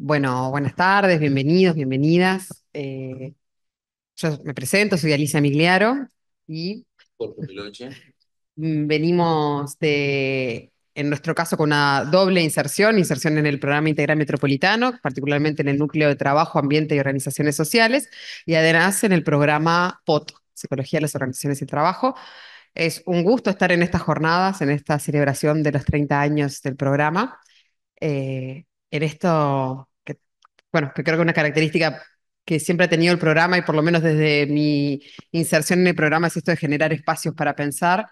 Bueno, buenas tardes, bienvenidos, bienvenidas. Eh, yo me presento, soy Alicia Migliaro y venimos de, en nuestro caso, con una doble inserción, inserción en el programa integral metropolitano, particularmente en el núcleo de trabajo, ambiente y organizaciones sociales, y además en el programa POT, Psicología de las Organizaciones y Trabajo. Es un gusto estar en estas jornadas, en esta celebración de los 30 años del programa. Eh, en esto bueno, que creo que una característica que siempre ha tenido el programa y por lo menos desde mi inserción en el programa es esto de generar espacios para pensar,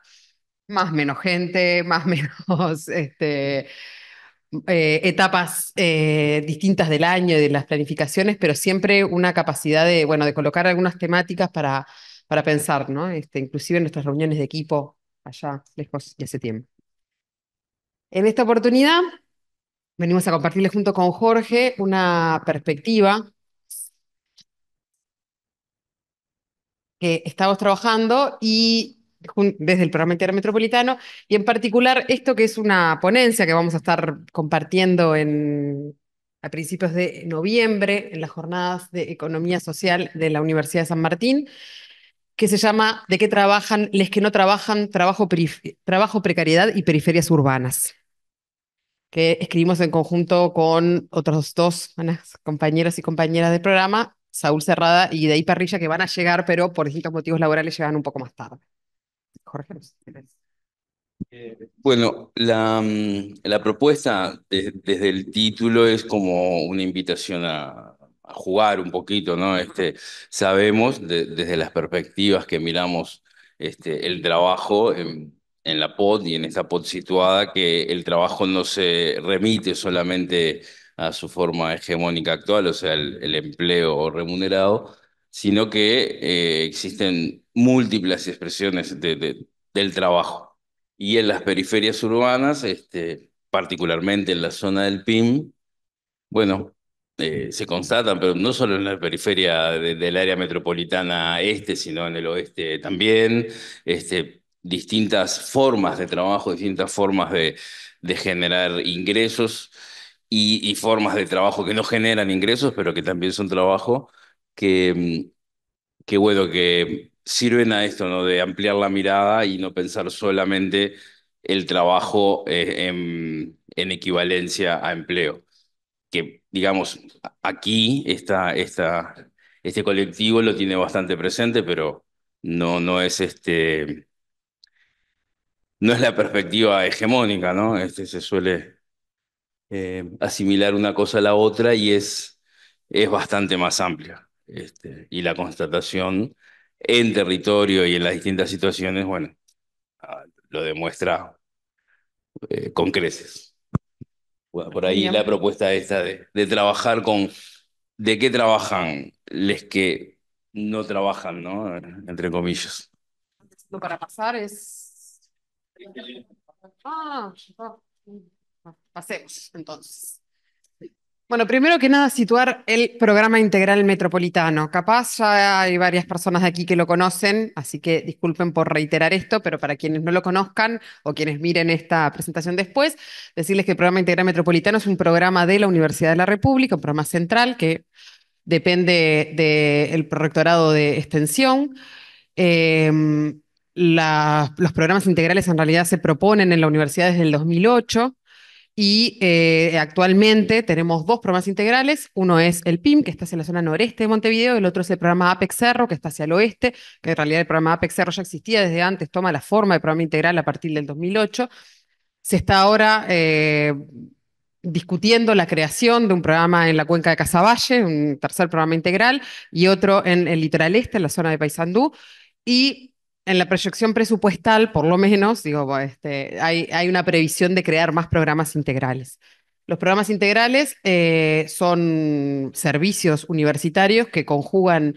más menos gente, más menos este, eh, etapas eh, distintas del año y de las planificaciones, pero siempre una capacidad de, bueno, de colocar algunas temáticas para, para pensar, ¿no? Este, inclusive en nuestras reuniones de equipo allá lejos de hace tiempo. En esta oportunidad Venimos a compartirles junto con Jorge una perspectiva que estamos trabajando y desde el programa Metropolitano y en particular esto que es una ponencia que vamos a estar compartiendo en, a principios de noviembre en las jornadas de economía social de la Universidad de San Martín que se llama ¿De qué trabajan les que no trabajan? trabajo precariedad y periferias urbanas que escribimos en conjunto con otros dos compañeros y compañeras del programa, Saúl Cerrada y Dey Parrilla, que van a llegar, pero por distintos motivos laborales llegan un poco más tarde. Jorge, eh, bueno, la, mm, propuesta desde el título es como una invitación a, jugar un poquito, ¿no? Este, sabemos desde las perspectivas que miramos este, el trabajo, en, en la POT y en esta POT situada que el trabajo no se remite solamente a su forma hegemónica actual, o sea, el, empleo remunerado, sino que eh, existen múltiples expresiones de, del trabajo. Y en las periferias urbanas, este, particularmente en la zona del PIM, bueno, eh, se constatan, pero no solo en la periferia del área metropolitana este, sino en el oeste también, este, distintas formas de trabajo, distintas formas de, generar ingresos y, formas de trabajo que no generan ingresos, pero que también son trabajo, que, mm, que bueno, que sirven a esto, ¿no? De ampliar la mirada y no pensar solamente el trabajo eh, en, equivalencia a empleo. Que, digamos, aquí está este colectivo lo tiene bastante presente, pero no, no es este no es la perspectiva hegemónica, ¿no? Este, se suele eh, asimilar una cosa a la otra y es, es bastante más amplia. Este, y la constatación en territorio y en las distintas situaciones, bueno, ah, lo demuestra eh, con creces. por ahí la propuesta esta de, trabajar con, ¿de qué trabajan los que no trabajan, ¿no? Entre comillas. Para pasar es pasemos entonces. Bueno, primero que nada, situar el programa integral metropolitano. Capaz ya hay varias personas de aquí que lo conocen, así que disculpen por reiterar esto, pero para quienes no lo conozcan o quienes miren esta presentación después, decirles que el programa integral metropolitano es un programa de la Universidad de la República, un programa central que depende del prorectorado de extensión. Eh, los programas integrales en realidad se proponen en la universidad desde el 2008 y eh, actualmente tenemos dos programas integrales. Uno es el PIM, que está hacia la zona noreste de Montevideo, el otro es el programa Apex Cerro, que está hacia el oeste, que en realidad el programa Apex Cerro ya existía desde antes, toma la forma de programa integral a partir del 2008. Se está ahora... Eh, discutiendo la creación de un programa en la cuenca de Casaballe, un tercer programa integral, y otro en el litoral este, en la zona de Paysandú. Y en la proyección presupuestal, por lo menos, digo, este, hay, una previsión de crear más programas integrales. Los programas integrales eh, son servicios universitarios que conjugan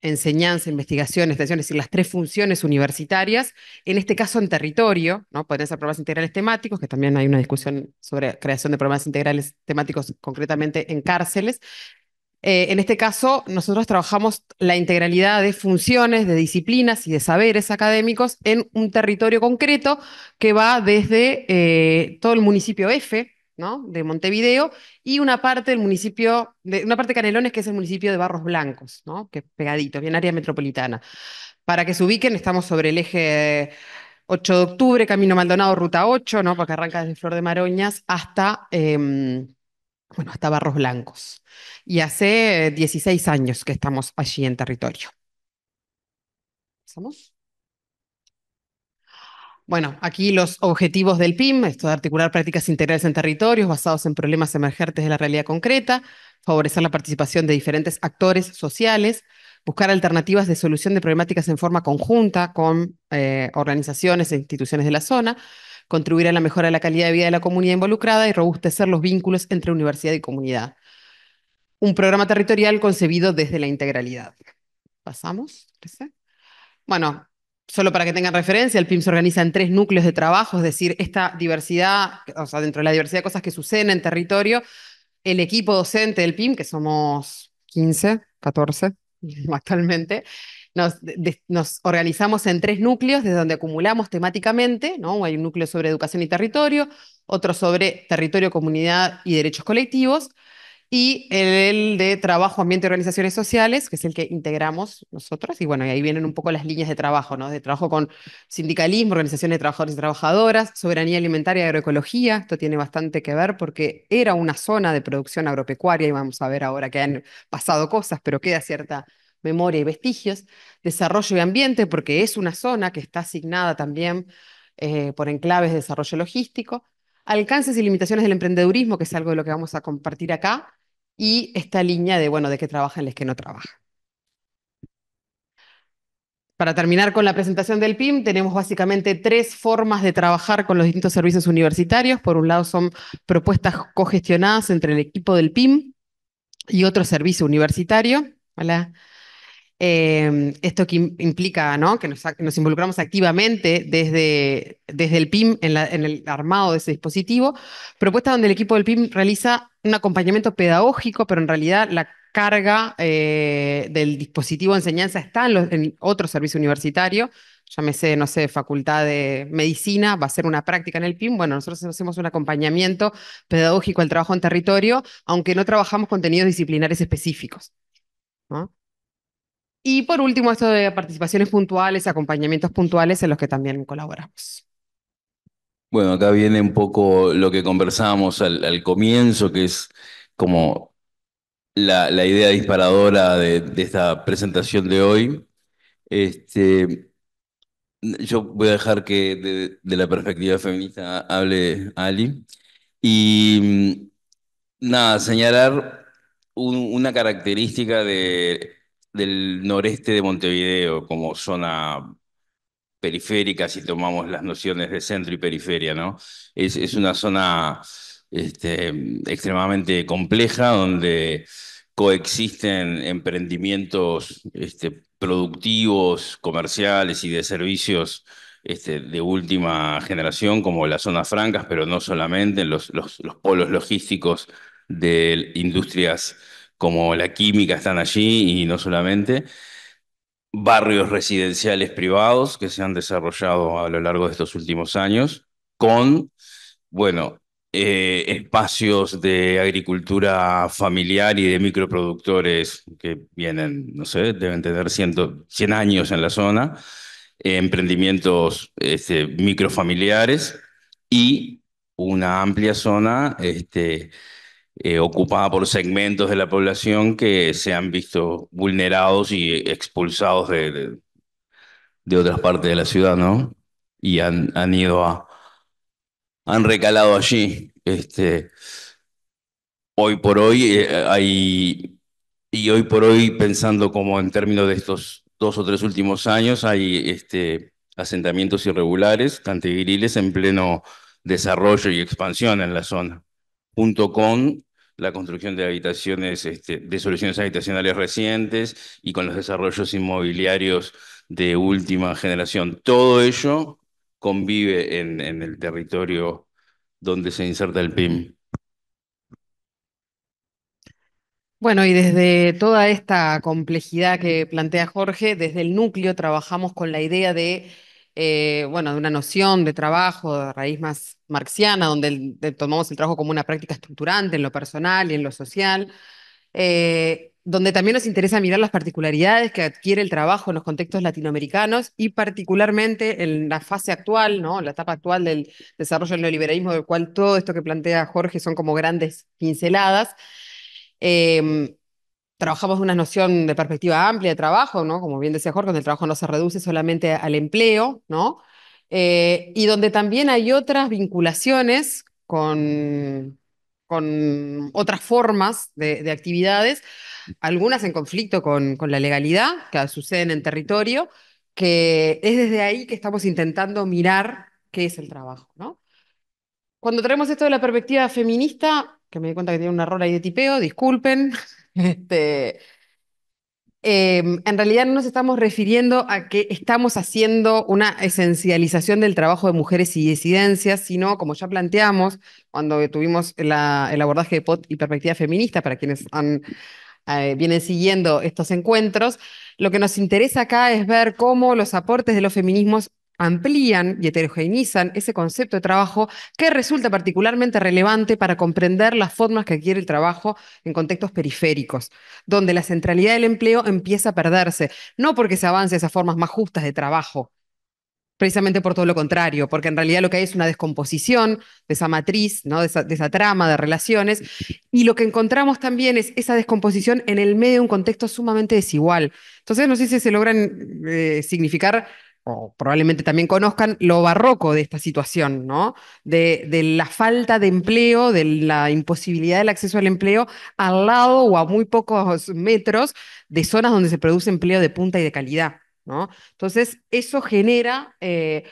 enseñanza, investigación, extensión, es decir, las tres funciones universitarias, en este caso en territorio, ¿no? Pueden ser programas integrales temáticos, que también hay una discusión sobre creación de programas integrales temáticos concretamente en cárceles, eh, en este caso, nosotros trabajamos la integralidad de funciones, de disciplinas y de saberes académicos en un territorio concreto que va desde eh, todo el municipio F, ¿no? de Montevideo, y una parte del municipio, de, una parte de Canelones, que es el municipio de Barros Blancos, ¿no? que es pegadito, bien área metropolitana. Para que se ubiquen, estamos sobre el eje 8 de octubre, Camino Maldonado, ruta 8, ¿no? porque arranca desde Flor de Maroñas hasta em, bueno, hasta Barros Blancos. Y hace 16 eh, años que estamos allí en territorio. ¿Estamos? Bueno, aquí los objetivos del PIM, esto de articular prácticas integrales en territorios basados en problemas emergentes de la realidad concreta, favorecer la participación de diferentes actores sociales, buscar alternativas de solución de problemáticas en forma conjunta con eh, organizaciones e instituciones de la zona, contribuir a la mejora de la calidad de vida de la comunidad involucrada y robustecer los vínculos entre universidad y comunidad. Un programa territorial concebido desde la integralidad. ¿Pasamos? Bueno, solo para que tengan referencia, el PIM se organiza en tres núcleos de trabajo, es decir, esta diversidad, o sea, dentro de la diversidad de cosas que suceden en territorio, el equipo docente del PIM, que somos 15, 14 actualmente, nos, organizamos en tres núcleos desde donde acumulamos temáticamente, ¿no? Hay un núcleo sobre educación y territorio, otro sobre territorio, comunidad y derechos colectivos, y el, de trabajo, ambiente y organizaciones sociales, que es el que integramos nosotros, y bueno, ahí vienen un poco las líneas de trabajo, ¿no? De trabajo con sindicalismo, organizaciones de trabajadores y trabajadoras, soberanía alimentaria y agroecología, esto tiene bastante que ver porque era una zona de producción agropecuaria, y vamos a ver ahora que han pasado cosas, pero queda cierta memoria y vestigios, desarrollo y ambiente, porque es una zona que está asignada también eh, por enclaves de desarrollo logístico, alcances y limitaciones del emprendedurismo, que es algo de lo que vamos a compartir acá, y esta línea de, bueno, de qué trabajan los que no trabajan. Para terminar con la presentación del PIM, tenemos básicamente tres formas de trabajar con los distintos servicios universitarios. Por un lado, son propuestas cogestionadas entre el equipo del PIM y otro servicio universitario. Vale. Em, esto que implica ¿no? que nos, involucramos activamente desde, desde el PIM en, el armado de ese dispositivo, propuesta donde el equipo del PIM realiza un acompañamiento pedagógico, pero en realidad la carga eh, del dispositivo de enseñanza está en, en otro servicio universitario, llámese, no sé, facultad de medicina, va a ser una práctica en el PIM. Bueno, nosotros hacemos un acompañamiento pedagógico al trabajo en territorio, aunque no trabajamos contenidos disciplinares específicos. ¿no? Y por último, esto de participaciones puntuales, acompañamientos puntuales en los que también colaboramos. Bueno, acá viene un poco lo que conversábamos al, comienzo, que es como la, idea disparadora de, esta presentación de hoy. Este, yo voy a dejar que de, la perspectiva feminista hable Ali. Y mm, nada, señalar una característica de del noreste de Montevideo como zona periférica, si tomamos las nociones de centro y periferia, ¿no? Es, una zona este, extremadamente compleja donde coexisten emprendimientos este, productivos, comerciales y de servicios este, de última generación, como las zonas francas, pero no solamente, los, los, los polos logísticos de industrias como la química están allí y no solamente. Barrios residenciales privados que se han desarrollado a lo largo de estos últimos años, con, bueno, eh, espacios de agricultura familiar y de microproductores que vienen, no sé, deben tener 100 años en la zona, eh, emprendimientos este, microfamiliares y una amplia zona este, eh, ocupada por segmentos de la población que se han visto vulnerados y expulsados de, de, otras partes de la ciudad, ¿no? Y han, han ido a, han recalado allí. Este, hoy por hoy eh, hay, y hoy por hoy pensando como en términos de estos dos o tres últimos años, hay este, asentamientos irregulares, cantegriles en pleno desarrollo y expansión en la zona, junto con la construcción de habitaciones, este, de soluciones habitacionales recientes y con los desarrollos inmobiliarios de última generación. Todo ello convive en, en el territorio donde se inserta el PIM. Bueno, y desde toda esta complejidad que plantea Jorge, desde el núcleo trabajamos con la idea de eh, bueno, de una noción de trabajo de raíz más marxiana, donde tomamos el trabajo como una práctica estructurante en lo personal y en lo social, eh, donde también nos interesa mirar las particularidades que adquiere el trabajo en los contextos latinoamericanos y particularmente en la fase actual, ¿no? la etapa actual del desarrollo del neoliberalismo, del cual todo esto que plantea Jorge son como grandes pinceladas. Eh, trabajamos una noción de perspectiva amplia de trabajo, ¿no? Como bien decía Jorge, donde el trabajo no se reduce solamente al empleo, ¿no? Eh, y donde también hay otras vinculaciones con, otras formas de, actividades, algunas en conflicto con, con la legalidad, que suceden en territorio, que es desde ahí que estamos intentando mirar qué es el trabajo, ¿no? Cuando traemos esto de la perspectiva feminista, que me di cuenta que tiene un error ahí de tipeo, disculpen, Este, em, en realidad no nos estamos refiriendo a que estamos haciendo una esencialización del trabajo de mujeres y disidencias, sino, como ya planteamos, cuando tuvimos el abordaje de POT y perspectiva feminista, para quienes han, eh, vienen siguiendo estos encuentros, lo que nos interesa acá es ver cómo los aportes de los feminismos amplían y heterogeneizan ese concepto de trabajo que resulta particularmente relevante para comprender las formas que adquiere el trabajo en contextos periféricos, donde la centralidad del empleo empieza a perderse, no porque se avance a esas formas más justas de trabajo, precisamente por todo lo contrario, porque en realidad lo que hay es una descomposición de esa matriz, ¿no? de, esa, trama de relaciones, y lo que encontramos también es esa descomposición en el medio de un contexto sumamente desigual. Entonces, no sé si se logran eh, significar o probablemente también conozcan, lo barroco de esta situación, ¿no? De, la falta de empleo, de la imposibilidad del acceso al empleo al lado o a muy pocos metros de zonas donde se produce empleo de punta y de calidad, ¿no? Entonces, eso genera, eh,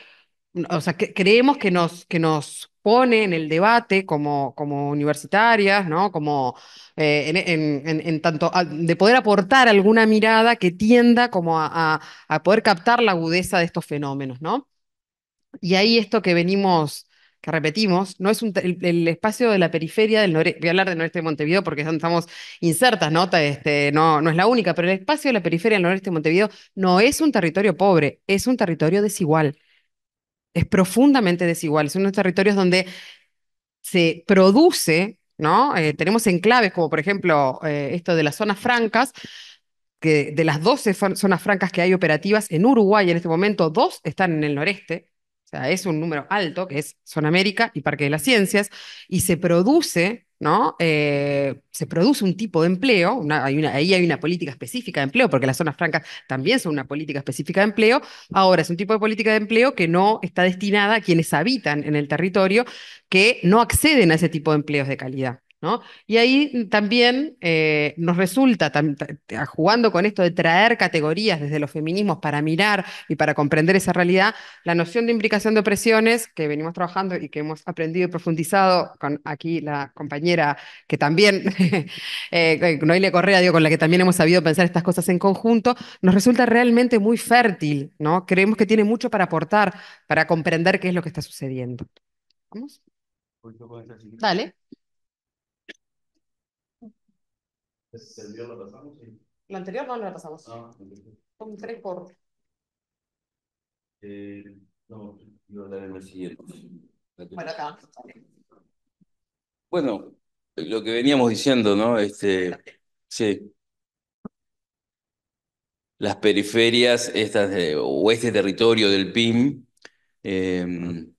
o sea, creemos que nos, que nos pone en el debate como, como universitarias, ¿no? Como eh, en, tanto de poder aportar alguna mirada que tienda como a, poder captar la agudeza de estos fenómenos, ¿no? Y ahí esto que venimos, que repetimos, no es un, el, espacio de la periferia del noreste, voy a hablar del noreste de Montevideo porque estamos insertas, ¿no? Este, no, no es la única, pero el espacio de la periferia del noreste de Montevideo no es un territorio pobre, es un territorio desigual. Es profundamente desigual. Son unos territorios donde se produce eh, tenemos enclaves como por ejemplo eh, esto de las zonas francas, que de las 12 zonas francas que hay operativas en Uruguay en este momento, dos están en el noreste, o sea, es un número alto, que es Zona América y Parque de las Ciencias, y se produce ¿no? Eh, se produce un tipo de empleo, ahí hay una política específica de empleo, porque las zonas francas también son una política específica de empleo, ahora es un tipo de política de empleo que no está destinada a quienes habitan en el territorio, que no acceden a ese tipo de empleos de calidad. Y ahí también eh, nos resulta, jugando con esto de traer categorías desde los feminismos para mirar y para comprender esa realidad, la noción de implicación de opresiones que venimos trabajando y que hemos aprendido y profundizado con aquí la compañera que también, eh, Noelia Correa, con la que también hemos sabido pensar estas cosas en conjunto, nos resulta realmente muy fértil, ¿no? Creemos que tiene mucho para aportar, para comprender qué es lo que está sucediendo. ¿Vamos? Dale. el anterior lo pasamos? La anterior no, la pasamos. Ah, Son tres por. Eh, no, yo en el siguiente. Bueno, Bueno, lo que veníamos diciendo, ¿no? Este, sí. Las periferias, estas o este territorio del PIM, em,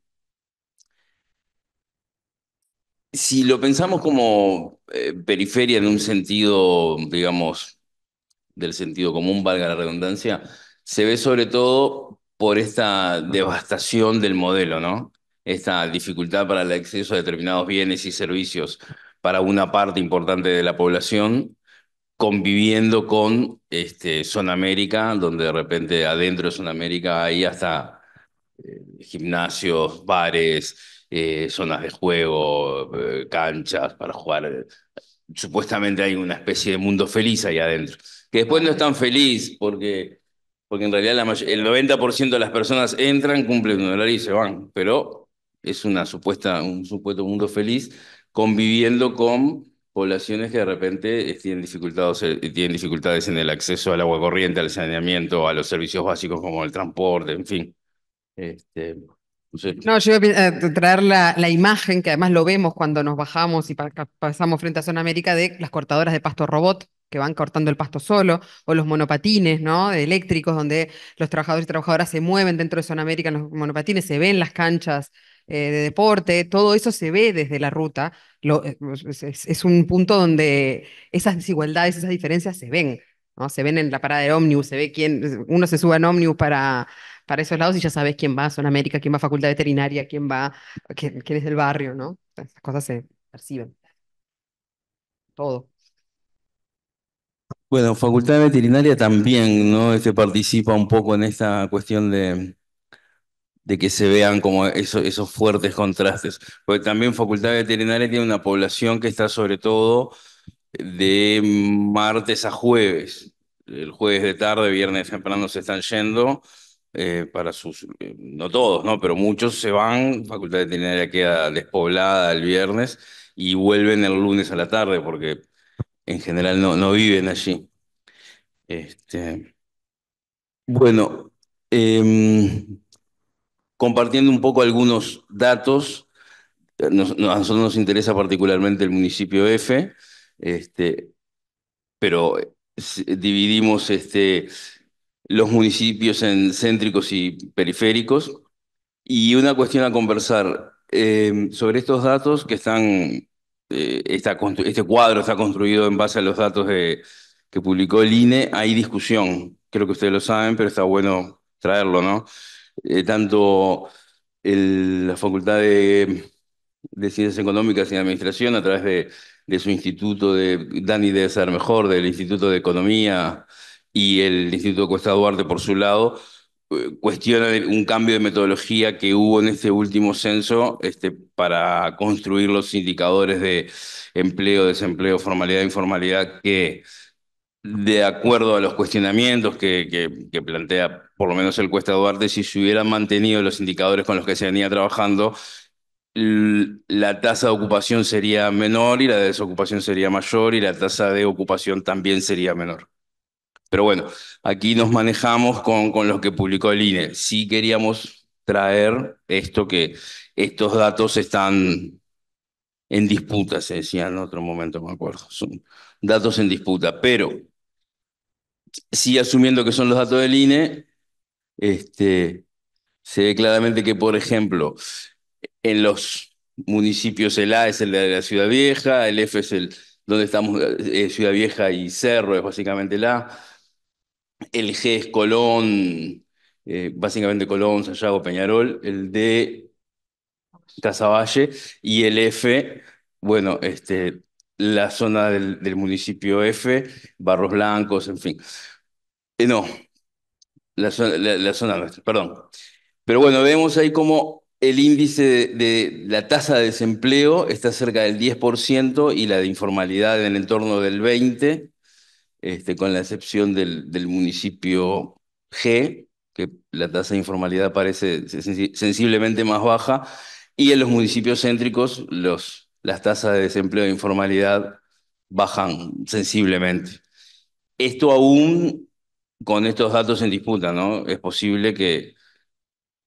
si lo pensamos como eh, periferia en un sentido, digamos, del sentido común, valga la redundancia, se ve sobre todo por esta devastación del modelo, ¿no? Esta dificultad para el acceso a determinados bienes y servicios para una parte importante de la población, conviviendo con este, Zona América, donde de repente adentro de Zona América hay hasta eh, gimnasios, bares, eh, zonas de juego, eh, canchas para jugar. Supuestamente hay una especie de mundo feliz ahí adentro, que después no es tan feliz porque, porque en realidad el 90% de las personas entran, cumplen un horario y se van, pero es una supuesta, un supuesto mundo feliz conviviendo con poblaciones que de repente eh, tienen dificultades, tienen dificultades en el acceso al agua corriente, al saneamiento, a los servicios básicos como el transporte, en fin. Este, no, yo iba a eh, traer la, imagen, que además lo vemos cuando nos bajamos y pasamos frente a Zona América, de las cortadoras de pasto robot que van cortando el pasto solo, o los monopatines ¿no? eléctricos, donde los trabajadores y trabajadoras se mueven dentro de Zona América en los monopatines, se ven las canchas eh, de deporte, todo eso se ve desde la ruta. Eh, pues, es, un punto donde esas desigualdades, esas diferencias se ven. Se ven en la parada de ómnibus, se ve quién, uno se sube en ómnibus para para esos lados y ya sabes quién va a Zona América, quién va a Facultad Veterinaria, quién va, quién, es del barrio, ¿no? Esas cosas se perciben. Todo. Bueno, Facultad Veterinaria también, ¿no? Este participa un poco en esta cuestión de, de que se vean como eso, esos fuertes contrastes. Porque también Facultad Veterinaria tiene una población que está sobre todo de martes a jueves. El jueves de tarde, viernes temprano se están yendo eh, para sus, eh, no todos, ¿no? Pero muchos se van, Facultad de Veterinaria queda despoblada el viernes y vuelven el lunes a la tarde porque en general no, no viven allí. Este, bueno, em, compartiendo un poco algunos datos, eh, a nosotros nos interesa particularmente el municipio F, este, pero dividimos este, los municipios en céntricos y periféricos. Y una cuestión a conversar em, sobre estos datos que están, eh, este cuadro está construido en base a los datos que publicó el INE. Hay discusión, creo que ustedes lo saben, pero está bueno traerlo, ¿no? Eh, tanto la Facultad de, Ciencias Económicas y Administración, a través de, de su instituto de Dani debe ser mejor, del Instituto de Economía y el Instituto Cuesta Duarte, por su lado, eh, cuestiona un cambio de metodología que hubo en este último censo este, para construir los indicadores de empleo, desempleo, formalidad e informalidad que, de acuerdo a los cuestionamientos que, plantea por lo menos el Cuesta Duarte, si se hubieran mantenido los indicadores con los que se venía trabajando, la tasa de ocupación sería menor y la de desocupación sería mayor y la tasa de ocupación también sería menor. Pero bueno, aquí nos manejamos con, los que publicó el INE. Sí queríamos traer esto que estos datos están en disputa, se decía en otro momento, me acuerdo. Son datos en disputa, pero sí asumiendo que son los datos del INE, este, se ve claramente que, por ejemplo, en los municipios, el A es el de la Ciudad Vieja, el F es el donde estamos, eh, Ciudad Vieja y Cerro es básicamente el A, el G es Colón, eh, básicamente Colón, Santiago Peñarol, el D Casavalle y el F, bueno, este, la zona del, municipio F, Barros Blancos, en fin. Eh, no, la zona, nuestra, perdón. Pero bueno, vemos ahí como el índice de, de, la tasa de desempleo está cerca del 10% y la de informalidad en el entorno del 20%. Este, con la excepción del, municipio G, que la tasa de informalidad parece sensiblemente más baja, y en los municipios céntricos las tasas de desempleo de informalidad bajan sensiblemente. Esto aún con estos datos en disputa, ¿no? Es posible que,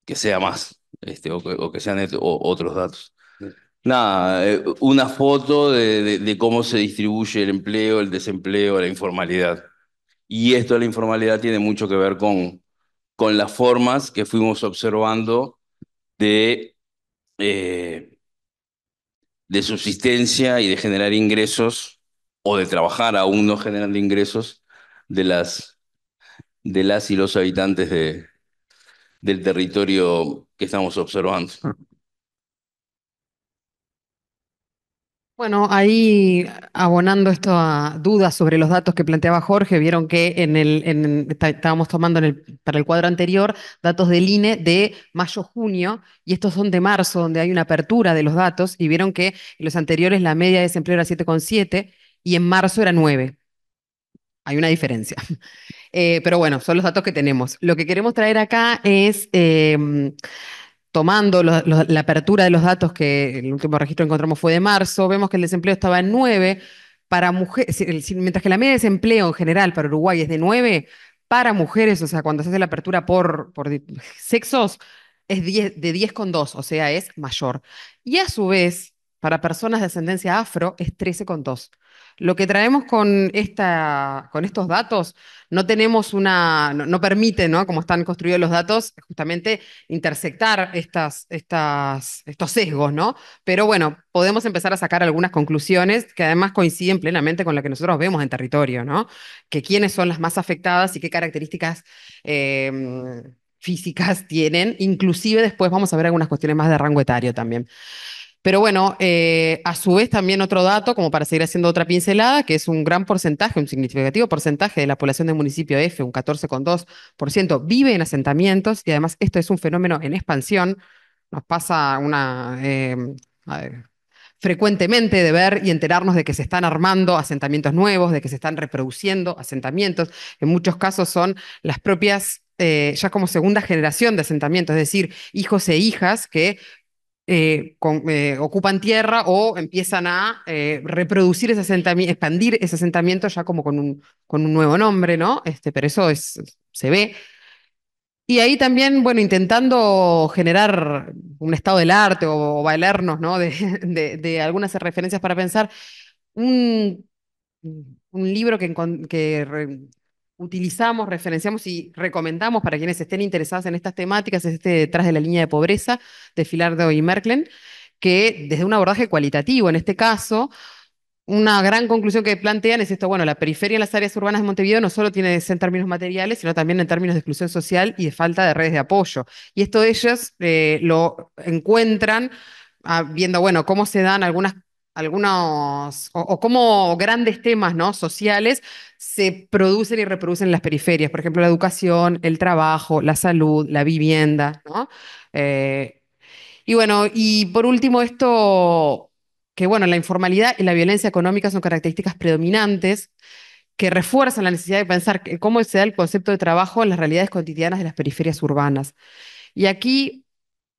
que sea más, este, o, que, sean otros datos nada, eh, una foto de, cómo se distribuye el empleo, el desempleo, la informalidad. Y esto de la informalidad tiene mucho que ver con, con las formas que fuimos observando de, eh, de subsistencia y de generar ingresos o de trabajar aún no generando ingresos de las, de las y los habitantes de, del territorio que estamos observando. Bueno, ahí abonando esto a dudas sobre los datos que planteaba Jorge, vieron que en el, estábamos tomando en el, para el cuadro anterior datos del INE de mayo-junio y estos son de marzo, donde hay una apertura de los datos y vieron que en los anteriores la media de desempleo era 7,7 y en marzo era 9. Hay una diferencia. Eh, pero bueno, son los datos que tenemos. Lo que queremos traer acá es... Eh, tomando la apertura de los datos que el último registro encontramos fue de marzo, vemos que el desempleo estaba en 9 para mujeres, mientras que la media de desempleo en general para Uruguay es de 9, para mujeres, o sea, cuando se hace la apertura por, por sexos, es 10, de 10,2, o sea, es mayor. Y a su vez, para personas de ascendencia afro, es 13,2. Lo que traemos con, esta, con estos datos, no tenemos una, no, permite, ¿no? Como están construidos los datos, justamente intersectar estas, estas, estos sesgos, ¿no? Pero bueno, podemos empezar a sacar algunas conclusiones que además coinciden plenamente con lo que nosotros vemos en territorio, ¿no? Que quiénes son las más afectadas y qué características em, físicas tienen, inclusive después vamos a ver algunas cuestiones más de rango etario también. Pero bueno, eh, a su vez también otro dato, como para seguir haciendo otra pincelada, que es un gran porcentaje, un significativo porcentaje de la población del municipio F, un 14,2%, vive en asentamientos y además esto es un fenómeno en expansión. Nos pasa una... Eh, frecuentemente de ver y enterarnos de que se están armando asentamientos nuevos, de que se están reproduciendo asentamientos. En muchos casos son las propias, eh, ya como segunda generación de asentamientos, es decir, hijos e hijas que eh, eh, ocupan tierra o empiezan a eh, reproducir ese asentamiento, expandir ese asentamiento ya como con un, con un nuevo nombre, ¿no? Este, pero eso es, se ve. Y ahí también, bueno, intentando generar un estado del arte o, bailarnos, ¿no? De, algunas referencias para pensar, un, un libro que, que, utilizamos, referenciamos y recomendamos para quienes estén interesados en estas temáticas, es este detrás de la línea de pobreza de Filardo y Merklen, que desde un abordaje cualitativo, en este caso, una gran conclusión que plantean es esto, bueno, la periferia en las áreas urbanas de Montevideo no solo tiene en términos materiales, sino también en términos de exclusión social y de falta de redes de apoyo. Y esto ellos eh, lo encuentran ah, viendo, bueno, cómo se dan algunas algunos, o, cómo grandes temas ¿no? sociales se producen y reproducen en las periferias, por ejemplo, la educación, el trabajo, la salud, la vivienda, eh, y bueno, y por último, esto, que bueno, la informalidad y la violencia económica son características predominantes que refuerzan la necesidad de pensar cómo se da el concepto de trabajo en las realidades cotidianas de las periferias urbanas. Y aquí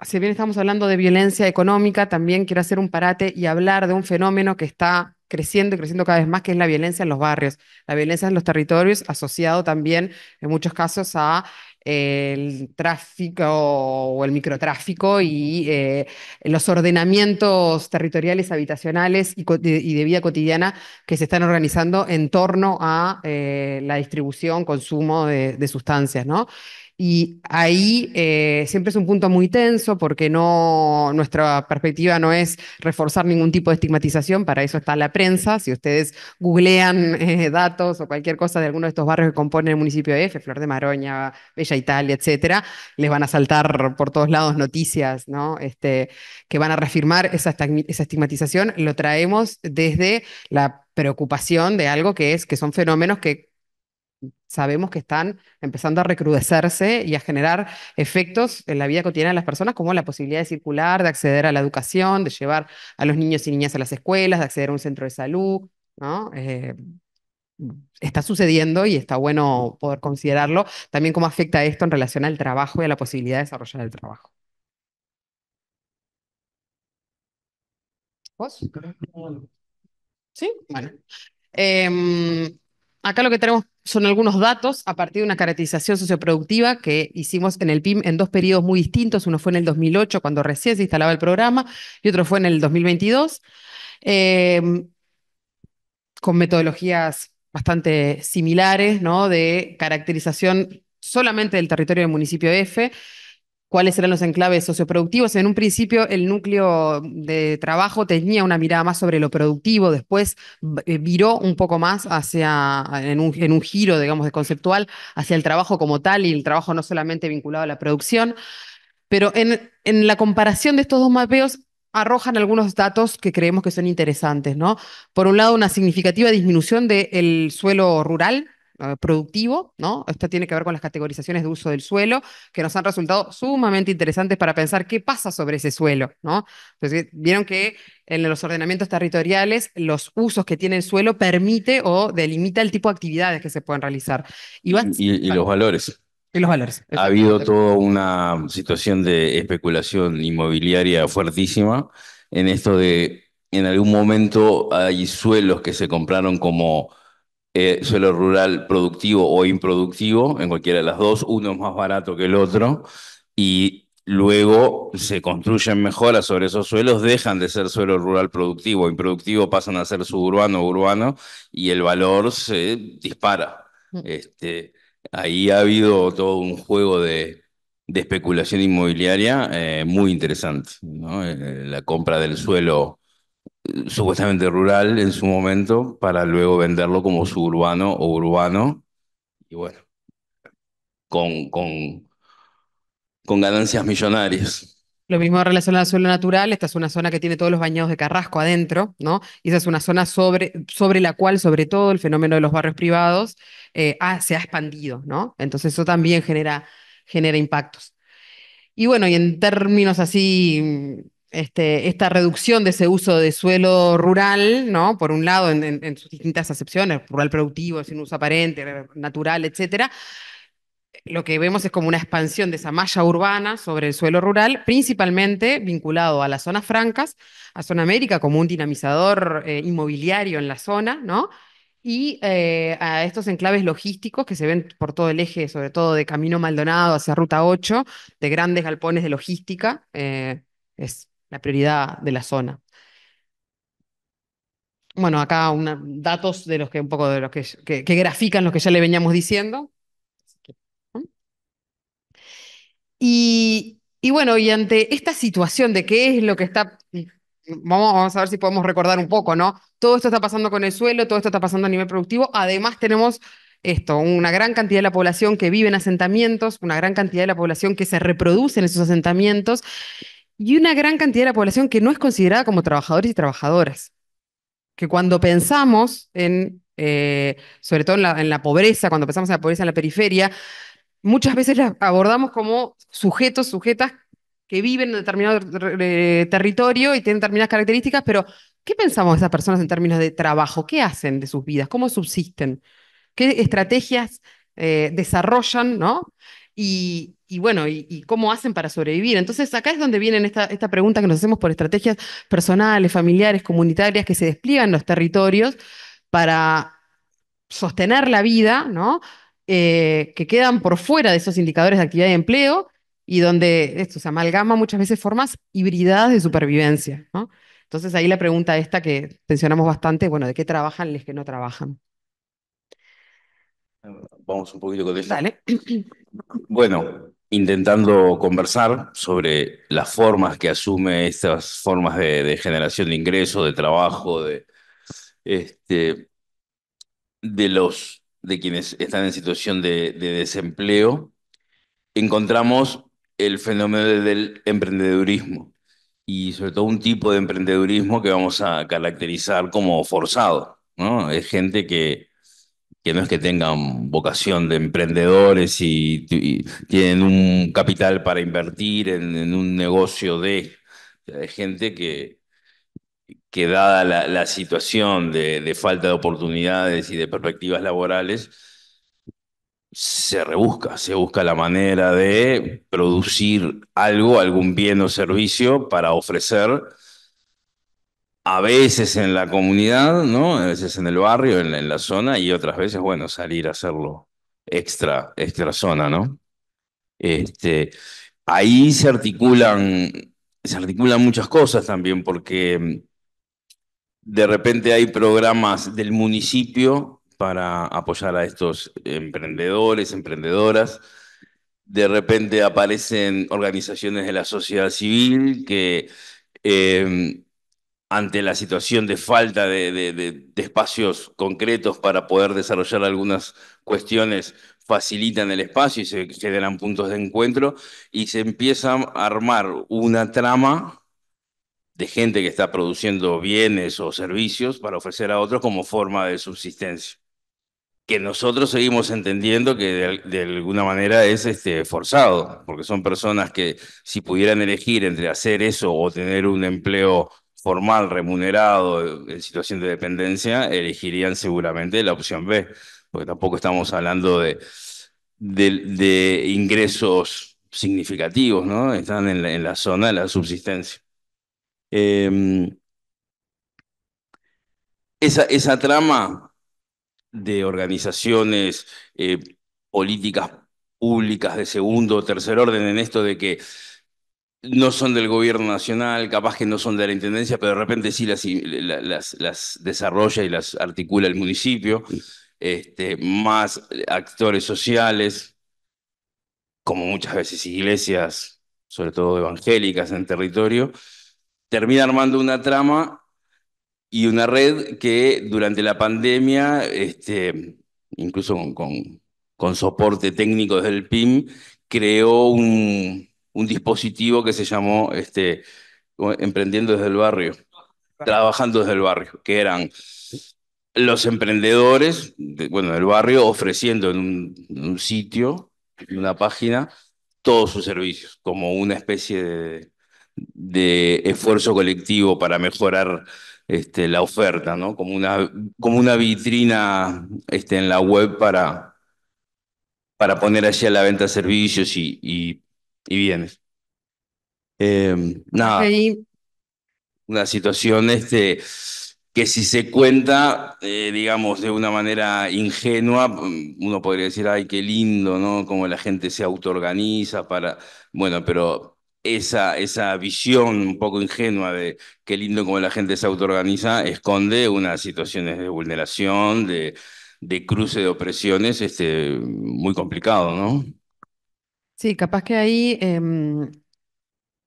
si bien estamos hablando de violencia económica, también quiero hacer un parate y hablar de un fenómeno que está creciendo y creciendo cada vez más, que es la violencia en los barrios, la violencia en los territorios, asociado también en muchos casos a eh, el tráfico o el microtráfico y eh, los ordenamientos territoriales, habitacionales y, de vida cotidiana que se están organizando en torno a eh, la distribución, consumo de, de sustancias, ¿no? Y ahí eh, siempre es un punto muy tenso porque no, nuestra perspectiva no es reforzar ningún tipo de estigmatización, para eso está la prensa. Si ustedes googlean eh, datos o cualquier cosa de alguno de estos barrios que componen el municipio de F, Flor de Maroña, Bella Italia, etcétera, les van a saltar por todos lados noticias ¿no? este, que van a reafirmar esa, esa estigmatización. Lo traemos desde la preocupación de algo que es que son fenómenos que sabemos que están empezando a recrudecerse y a generar efectos en la vida cotidiana de las personas, como la posibilidad de circular, de acceder a la educación, de llevar a los niños y niñas a las escuelas, de acceder a un centro de salud, ¿no? Eh, está sucediendo y está bueno poder considerarlo también cómo afecta esto en relación al trabajo y a la posibilidad de desarrollar el trabajo. ¿Vos? Sí, bueno. Em, acá lo que tenemos son algunos datos a partir de una caracterización socioproductiva que hicimos en el PIM en dos periodos muy distintos. Uno fue en el 2008, cuando recién se instalaba el programa, y otro fue en el 2022, eh, con metodologías bastante similares, De caracterización solamente del territorio del municipio F, cuáles eran los enclaves socioproductivos. En un principio el núcleo de trabajo tenía una mirada más sobre lo productivo, después eh, viró un poco más hacia, en un, giro, digamos, de conceptual, hacia el trabajo como tal y el trabajo no solamente vinculado a la producción. Pero en, la comparación de estos dos mapeos arrojan algunos datos que creemos que son interesantes, ¿no? Por un lado, una significativa disminución del suelo rural, Ah, productivo, ¿no? Esto tiene que ver con las categorizaciones de uso del suelo, que nos han resultado sumamente interesantes para pensar qué pasa sobre ese suelo, ¿no? Entonces, vieron que en los ordenamientos territoriales los usos que tiene el suelo permite o delimita el tipo de actividades que se pueden realizar. Y, los valores. Y los valores. Ha habido toda una situación de especulación inmobiliaria fuertísima en esto de, en algún momento hay suelos que se compraron como eh, suelo rural productivo o improductivo, en cualquiera de las dos, uno es más barato que el otro, y luego se construyen mejoras sobre esos suelos, dejan de ser suelo rural productivo, o improductivo pasan a ser suburbano o urbano, y el valor se dispara. Mm. Este, ahí ha habido todo un juego de, especulación inmobiliaria eh, muy interesante, eh, la compra del suelo supuestamente rural en su momento para luego venderlo como suburbano o urbano. Y bueno, con, con, con ganancias millonarias. Lo mismo relación a la suelo natural, esta es una zona que tiene todos los bañados de Carrasco adentro, ¿no? Y esa es una zona sobre, sobre la cual, sobre todo, el fenómeno de los barrios privados eh, se ha expandido, ¿no? Entonces eso también genera, genera impactos. Y bueno, y en términos así este, esta reducción de ese uso de suelo rural, ¿no? Por un lado, en, sus distintas acepciones, rural productivo, sin uso aparente, eh, natural, etcétera. Lo que vemos es como una expansión de esa malla urbana sobre el suelo rural, principalmente vinculado a las zonas francas, a Zona América como un dinamizador eh, inmobiliario en la zona, ¿no? y eh, a estos enclaves logísticos que se ven por todo el eje, sobre todo de Camino Maldonado hacia Ruta 8, de grandes galpones de logística. es la prioridad de la zona. Bueno, acá datos de los que un poco de los que, grafican los que ya le veníamos diciendo. Y, bueno, y ante esta situación de qué es lo que está, vamos, vamos a ver si podemos recordar un poco, ¿no? Todo esto está pasando con el suelo, todo esto está pasando a nivel productivo, además tenemos esto, una gran cantidad de la población que vive en asentamientos, una gran cantidad de la población que se reproduce en esos asentamientos, y una gran cantidad de la población que no es considerada como trabajadores y trabajadoras. Que cuando pensamos en, eh, sobre todo en la, pobreza, cuando pensamos en la pobreza en la periferia, muchas veces las abordamos como sujetos, sujetas que viven en determinado territorio y tienen determinadas características, pero ¿qué pensamos de esas personas en términos de trabajo? ¿Qué hacen de sus vidas? ¿Cómo subsisten? ¿Qué estrategias eh, desarrollan? ¿no? Y y bueno, y, cómo hacen para sobrevivir. Entonces, acá es donde viene esta, pregunta que nos hacemos por estrategias personales, familiares, comunitarias que se despliegan los territorios para sostener la vida, ¿no? Eh, que quedan por fuera de esos indicadores de actividad y empleo y donde esto se amalgama muchas veces formas hibridadas de supervivencia, Entonces ahí la pregunta esta que tensionamos bastante, bueno, ¿de qué trabajan los que no trabajan? Vamos un poquito con eso. Dale. Bueno, intentando conversar sobre las formas que asume estas formas de, generación de ingresos, de trabajo, de, este, de, los, de quienes están en situación de, desempleo, encontramos el fenómeno del emprendedurismo y sobre todo un tipo de emprendedurismo que vamos a caracterizar como forzado. ¿no? Es gente que que no es que tengan vocación de emprendedores y, tienen un capital para invertir en, un negocio de, gente que, que dada la, situación de, de, falta de oportunidades y de perspectivas laborales, se rebusca, se busca la manera de producir algo, algún bien o servicio para ofrecer a veces en la comunidad, ¿no? A veces en el barrio, en la, zona, y otras veces, bueno, salir a hacerlo extra, extra zona, ¿no? Este, ahí se articulan, se articulan muchas cosas también, porque mm, de repente hay programas del municipio para apoyar a estos emprendedores, emprendedoras. De repente aparecen organizaciones de la sociedad civil que em, ante la situación de falta de, espacios concretos para poder desarrollar algunas cuestiones, facilitan el espacio y se generan puntos de encuentro y se empieza a armar una trama de gente que está produciendo bienes o servicios para ofrecer a otros como forma de subsistencia, que nosotros seguimos entendiendo que de, alguna manera es este, forzado, porque son personas que si pudieran elegir entre hacer eso o tener un empleo formal, remunerado, en situación de dependencia, elegirían seguramente la opción B, porque tampoco estamos hablando de, de, ingresos significativos, ¿no? Están en la, zona de la subsistencia. Em, esa, trama de organizaciones eh, políticas públicas de segundo o tercer orden en esto de que no son del gobierno nacional, capaz que no son de la intendencia, pero de repente sí las, desarrolla y las articula el municipio, este, más actores sociales, como muchas veces iglesias, sobre todo evangélicas en territorio, termina armando una trama y una red que durante la pandemia, este, incluso con, con, con soporte técnico del el PIM, creó un un dispositivo que se llamó este, Emprendiendo desde el Barrio, Trabajando desde el Barrio, que eran los emprendedores, bueno, del barrio, ofreciendo en un, sitio, en una página, todos sus servicios, como una especie de, esfuerzo colectivo para mejorar este, la oferta, ¿no? Como una, como una vitrina este, en la web para, para poner allí a la venta servicios y y vienes. Em, nada. Una situación este, que si se cuenta, eh, digamos, de una manera ingenua, mm, uno podría decir, ay, qué lindo, ¿no? Como la gente se autoorganiza para... Bueno, pero esa, esa visión un poco ingenua de qué lindo como la gente se autoorganiza esconde unas situaciones de vulneración, de, de cruce de opresiones este, muy complicado, ¿no? Sí, capaz que ahí em,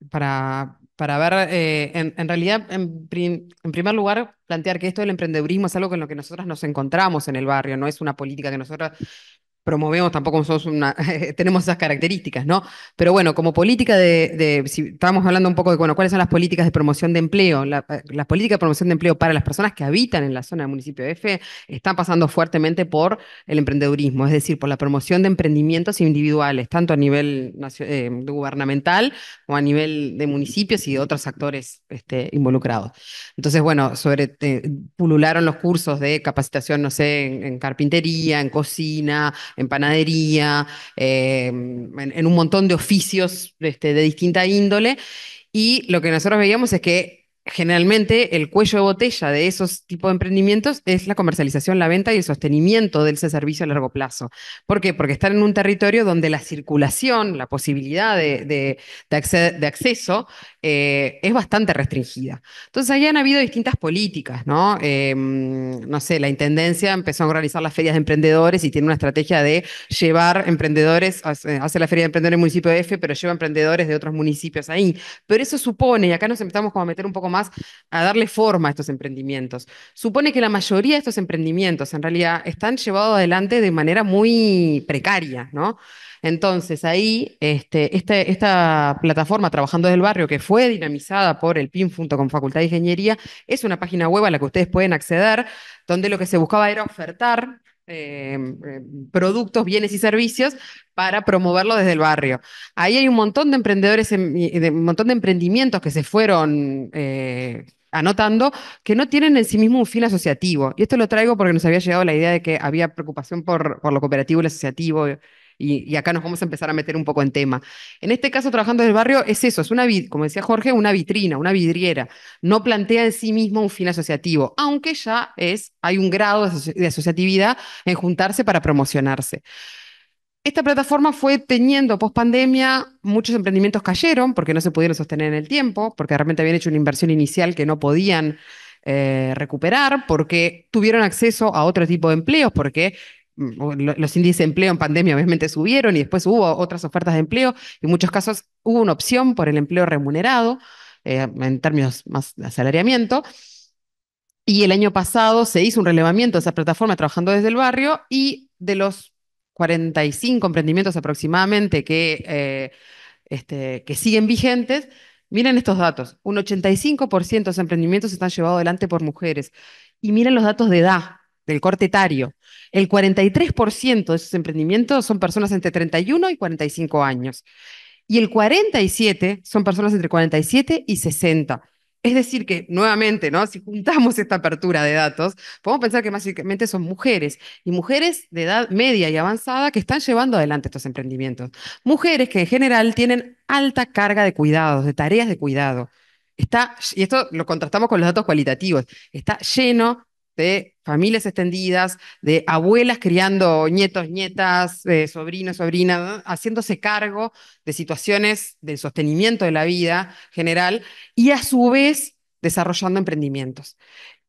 para, para ver, eh, en, realidad, en, primer lugar, plantear que esto del emprendedurismo es algo con lo que nosotros nos encontramos en el barrio, no es una política que nosotros promovemos, tampoco somos una, tenemos esas características, ¿no? Pero bueno, como política de, si estábamos hablando un poco de, bueno, cuáles son las políticas de promoción de empleo, eh, las políticas de promoción de empleo para las personas que habitan en la zona del municipio de F están pasando fuertemente por el emprendedurismo, es decir, por la promoción de emprendimientos individuales, tanto a nivel eh, gubernamental como a nivel de municipios y de otros actores este, involucrados. Entonces, bueno, sobre, eh, pulularon los cursos de capacitación, no sé, en carpintería, en cocina, en panadería, em, en, un montón de oficios este, de distinta índole. Y lo que nosotros veíamos es que generalmente el cuello de botella de esos tipos de emprendimientos es la comercialización, la venta y el sostenimiento de ese servicio a largo plazo. ¿Por qué? Porque están en un territorio donde la circulación, la posibilidad de, de, acceso eh, es bastante restringida. Entonces, ahí han habido distintas políticas, ¿no? Em, no sé, la Intendencia empezó a organizar las ferias de emprendedores y tiene una estrategia de llevar emprendedores, eh, hace la feria de emprendedores en el municipio de F, pero lleva emprendedores de otros municipios ahí. Pero eso supone, y acá nos empezamos como a meter un poco más a darle forma a estos emprendimientos. Supone que la mayoría de estos emprendimientos en realidad están llevados adelante de manera muy precaria, ¿no? Entonces ahí este, este esta plataforma Trabajando desde el Barrio, que fue dinamizada por el PIN junto con Facultad de Ingeniería, es una página web a la que ustedes pueden acceder, donde lo que se buscaba era ofertar eh, eh, productos, bienes y servicios para promoverlo desde el barrio. Ahí hay un montón de emprendedores, em, un montón de emprendimientos que se fueron eh, anotando que no tienen en sí mismo un fin asociativo. Y esto lo traigo porque nos había llegado la idea de que había preocupación por, por lo cooperativo y lo asociativo y, acá nos vamos a empezar a meter un poco en tema. En este caso, trabajando en el barrio, es eso, es una, como decía Jorge, una vitrina, una vidriera. No plantea en sí mismo un fin asociativo, aunque ya es, hay un grado de, asociatividad en juntarse para promocionarse. Esta plataforma fue teniendo post muchos emprendimientos cayeron porque no se pudieron sostener en el tiempo, porque realmente habían hecho una inversión inicial que no podían eh, recuperar, porque tuvieron acceso a otro tipo de empleos, porque los índices de empleo en pandemia obviamente subieron y después hubo otras ofertas de empleo. En muchos casos hubo una opción por el empleo remunerado, eh, en términos más de asalariamiento. Y el año pasado se hizo un relevamiento de esa plataforma trabajando desde el barrio y de los 45 emprendimientos aproximadamente que, eh, este, que siguen vigentes, miren estos datos, un 85% de los emprendimientos están llevados adelante por mujeres. Y miren los datos de edad, el corte El 43% de esos emprendimientos son personas entre 31 y 45 años. Y el 47% son personas entre 47 y 60. Es decir, que nuevamente, ¿no? si juntamos esta apertura de datos, podemos pensar que básicamente son mujeres y mujeres de edad media y avanzada que están llevando adelante estos emprendimientos. Mujeres que en general tienen alta carga de cuidados, de tareas de cuidado. Está, y esto lo contrastamos con los datos cualitativos, está lleno de familias extendidas, de abuelas criando nietos, nietas, eh, sobrinos, sobrinas, haciéndose cargo de situaciones del sostenimiento de la vida general y a su vez desarrollando emprendimientos.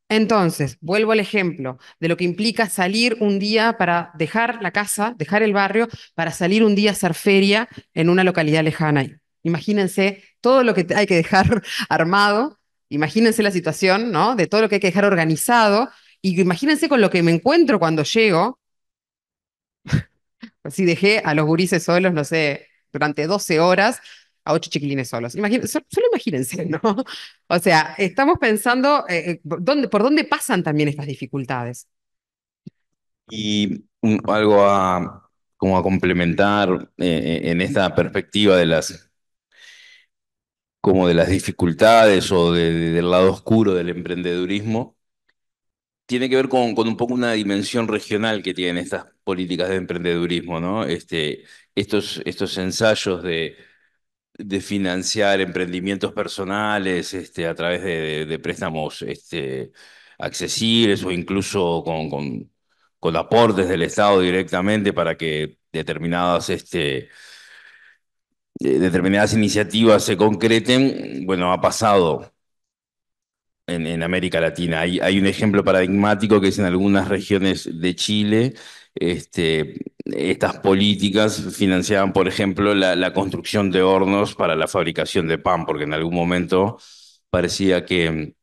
Entonces, vuelvo al ejemplo de lo que implica salir un día para dejar la casa, dejar el barrio, para salir un día a hacer feria en una localidad lejana. Imagínense todo lo que hay que dejar armado Imagínense la situación, ¿no? De todo lo que hay que dejar organizado y imagínense con lo que me encuentro cuando llego. Así si dejé a los gurises solos, no sé, durante 12 horas a ocho chiquilines solos. solo, imagínense, ¿no? O sea, estamos pensando eh, eh, dónde, por dónde pasan también estas dificultades. Y algo a, como a complementar eh, en esta perspectiva de las como de las dificultades o del lado oscuro del emprendedurismo, tiene que ver con, un poco una dimensión regional que tienen estas políticas de emprendedurismo, ¿no? Este, estos, estos ensayos de, financiar emprendimientos personales este, a través de, préstamos este, accesibles o incluso con, con, con, aportes del Estado directamente para que determinadas este, eh, determinadas iniciativas se concreten, bueno, ha pasado en, América Latina. Hay, hay, un ejemplo paradigmático que es en algunas regiones de Chile, este, estas políticas financiaban, por ejemplo, la, construcción de hornos para la fabricación de pan, porque en algún momento parecía que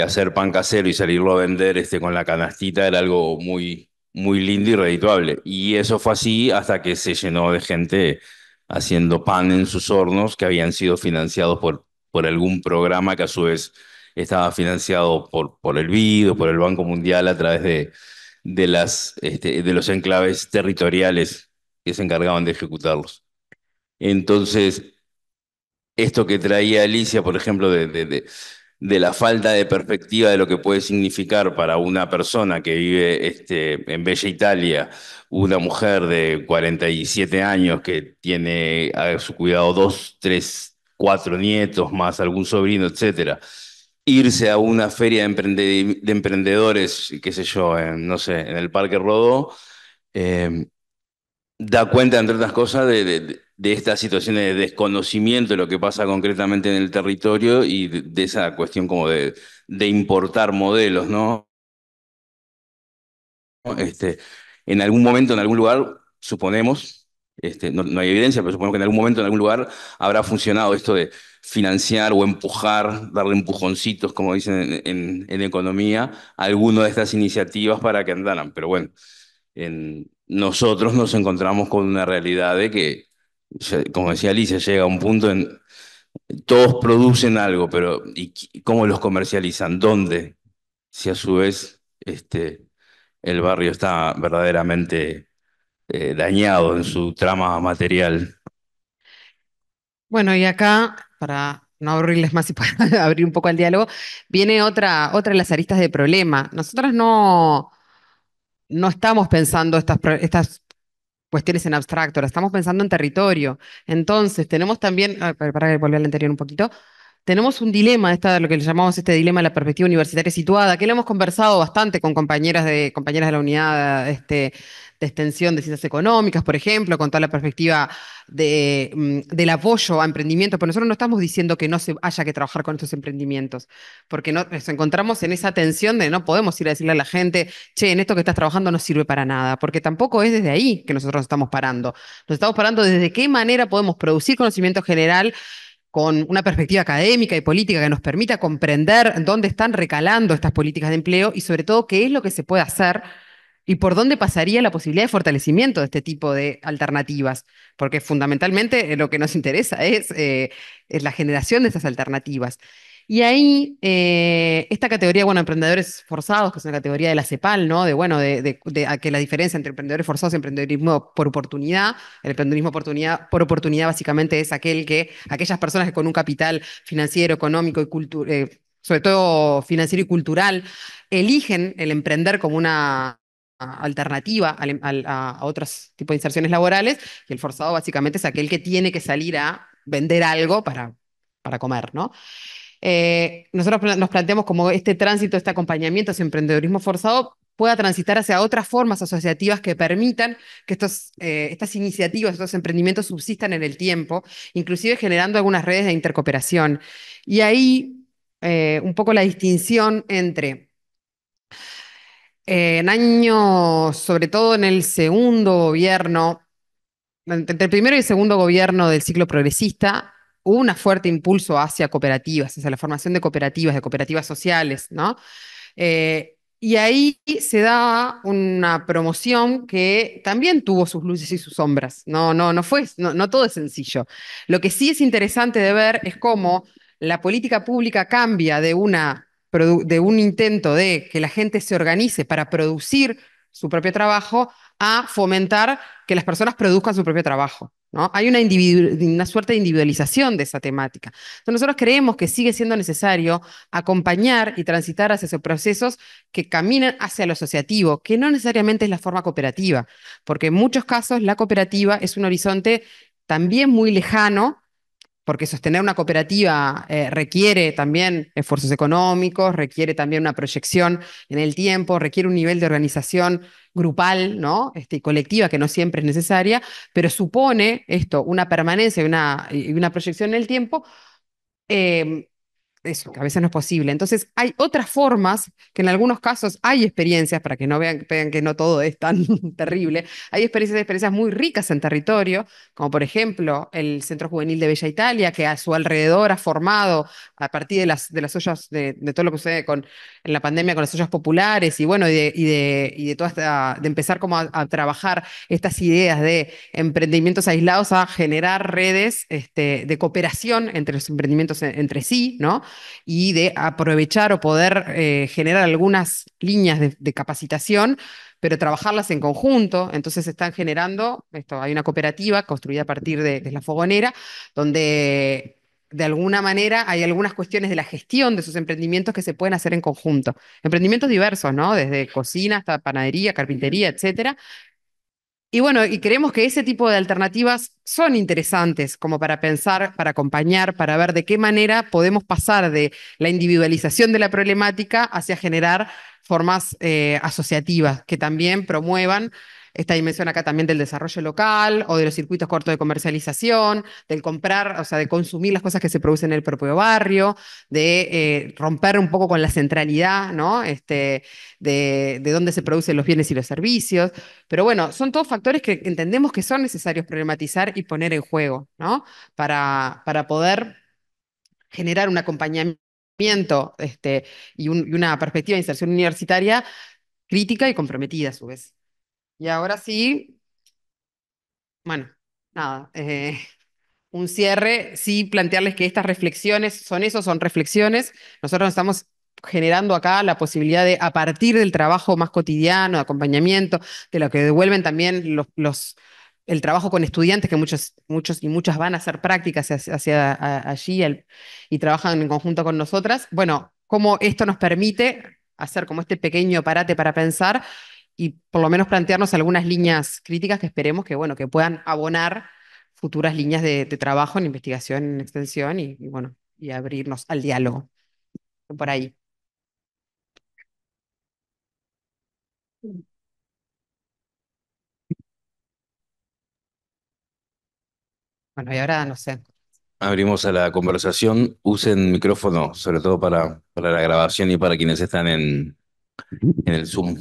hacer pan casero y salirlo a vender este, con la canastita era algo muy, muy lindo y redituable. Y eso fue así hasta que se llenó de gente haciendo pan en sus hornos que habían sido financiados por, por algún programa que a su vez estaba financiado por, por el BID o por el Banco Mundial a través de, de, las, este, de los enclaves territoriales que se encargaban de ejecutarlos. Entonces, esto que traía Alicia, por ejemplo, de de la falta de perspectiva de lo que puede significar para una persona que vive este, en Bella Italia, una mujer de 47 años que tiene a su cuidado dos, tres, cuatro nietos, más algún sobrino, etcétera, irse a una feria de, emprendedores, qué sé yo, en, no sé, en el Parque Rodó, eh, da cuenta, entre otras cosas, de, estas situaciones de desconocimiento de lo que pasa concretamente en el territorio y de, esa cuestión como de, importar modelos, ¿no? Este, en algún momento, en algún lugar, suponemos, este, no, hay evidencia, pero suponemos que en algún momento, en algún lugar, habrá funcionado esto de financiar o empujar, darle empujoncitos, como dicen en, economía, a alguna de estas iniciativas para que andaran. Pero bueno, en, nosotros nos encontramos con una realidad de que, como decía Alicia, llega un punto en todos producen algo, pero ¿y cómo los comercializan? ¿Dónde? Si a su vez este, el barrio está verdaderamente eh, dañado en su trama material. Bueno, y acá, para no aburrirles más y para abrir un poco el diálogo, viene otra, otra de las aristas de problema. Nosotras no, no estamos pensando estas, estas cuestiones en abstracto, estamos pensando en territorio. Entonces, tenemos también, ah, para volver al anterior un poquito, tenemos un dilema, esta, lo que le llamamos este dilema de la perspectiva universitaria situada, que lo hemos conversado bastante con compañeras de, compañeras de la unidad este, de extensión de ciencias económicas, por ejemplo, con toda la perspectiva mm, del apoyo a emprendimientos, pero nosotros no estamos diciendo que no se haya que trabajar con estos emprendimientos, porque no, nos encontramos en esa tensión de no podemos ir a decirle a la gente, che, en esto que estás trabajando no sirve para nada, porque tampoco es desde ahí que nosotros nos estamos parando. Nos estamos parando desde qué manera podemos producir conocimiento general con una perspectiva académica y política que nos permita comprender dónde están recalando estas políticas de empleo y sobre todo qué es lo que se puede hacer y por dónde pasaría la posibilidad de fortalecimiento de este tipo de alternativas, porque fundamentalmente eh, lo que nos interesa eh, es, la generación de esas alternativas. Y ahí, eh, esta categoría, bueno, emprendedores forzados, que es una categoría de la CEPAL, ¿no? De, bueno, de, que la diferencia entre emprendedores forzados y emprendedorismo por oportunidad. El emprendedorismo oportunidad, por oportunidad básicamente es aquel que, aquellas personas que con un capital financiero, económico y cultural, sobre todo financiero y cultural, eligen el emprender como una alternativa em, a, otros tipos de inserciones laborales, y el forzado básicamente es aquel que tiene que salir a vender algo para, para comer, ¿no? Eh, nosotros nos planteamos como este tránsito, este acompañamiento, ese emprendedurismo forzado pueda transitar hacia otras formas asociativas que permitan que estos, eh, estas iniciativas, estos emprendimientos subsistan en el tiempo, inclusive generando algunas redes de intercooperación. Y ahí eh, un poco la distinción entre eh, en años, sobre todo en el segundo gobierno, entre el primero y el segundo gobierno del ciclo progresista, hubo un fuerte impulso hacia cooperativas, hacia la formación de cooperativas, de cooperativas sociales, ¿no? Eh, y ahí se da una promoción que también tuvo sus luces y sus sombras. No, no, no fue, no todo es sencillo. Lo que sí es interesante de ver es cómo la política pública cambia de una de un intento de que la gente se organice para producir su propio trabajo a fomentar que las personas produzcan su propio trabajo. ¿no? Hay una, una suerte de individualización de esa temática. nosotros creemos que sigue siendo necesario acompañar y transitar hacia esos procesos que caminan hacia lo asociativo, que no necesariamente es la forma cooperativa, porque en muchos casos la cooperativa es un horizonte también muy lejano porque sostener una cooperativa eh, requiere también esfuerzos económicos, requiere también una proyección en el tiempo, requiere un nivel de organización grupal, ¿no? Este, colectiva, que no siempre es necesaria, pero supone esto, una permanencia y una, una proyección en el tiempo. Eh, eso, que a veces no es posible. Entonces, hay otras formas, que en algunos casos hay experiencias, para que no vean, vean que no todo es tan terrible, hay experiencias, experiencias muy ricas en territorio, como por ejemplo el Centro Juvenil de Bella Italia, que a su alrededor ha formado, a partir de las, de las ollas, de, todo lo que sucede con, en la pandemia con las ollas populares, y bueno, y de, y de, toda esta, de empezar como a, trabajar estas ideas de emprendimientos aislados a generar redes este, de cooperación entre los emprendimientos entre sí, ¿no? y de aprovechar o poder eh, generar algunas líneas de, capacitación pero trabajarlas en conjunto. Entonces están generando, esto, hay una cooperativa construida a partir de, la fogonera, donde de alguna manera hay algunas cuestiones de la gestión de sus emprendimientos que se pueden hacer en conjunto. Emprendimientos diversos, ¿no? Desde cocina hasta panadería, carpintería, etcétera, y bueno, y creemos que ese tipo de alternativas son interesantes como para pensar, para acompañar, para ver de qué manera podemos pasar de la individualización de la problemática hacia generar formas eh, asociativas que también promuevan esta dimensión acá también del desarrollo local o de los circuitos cortos de comercialización, del comprar, o sea, de consumir las cosas que se producen en el propio barrio, de eh, romper un poco con la centralidad, ¿no? Este, de, dónde se producen los bienes y los servicios. Pero bueno, son todos factores que entendemos que son necesarios problematizar y poner en juego, ¿no? Para, para poder generar un acompañamiento este, y, una perspectiva de inserción universitaria crítica y comprometida a su vez. Y ahora sí, bueno, nada, eh, un cierre, sí plantearles que estas reflexiones son eso, son reflexiones. Nosotros estamos generando acá la posibilidad de, a partir del trabajo más cotidiano, de acompañamiento, de lo que devuelven también los, el trabajo con estudiantes, que muchos, muchos y muchas van a hacer prácticas hacia, allí y trabajan en conjunto con nosotras. Bueno, cómo esto nos permite hacer como este pequeño parate para pensar y por lo menos plantearnos algunas líneas críticas que esperemos que, bueno, que puedan abonar futuras líneas de, trabajo en investigación, en extensión y, bueno, y abrirnos al diálogo por ahí. Bueno, y ahora no sé. Abrimos a la conversación. Usen micrófono, sobre todo para, para la grabación y para quienes están en, en el Zoom.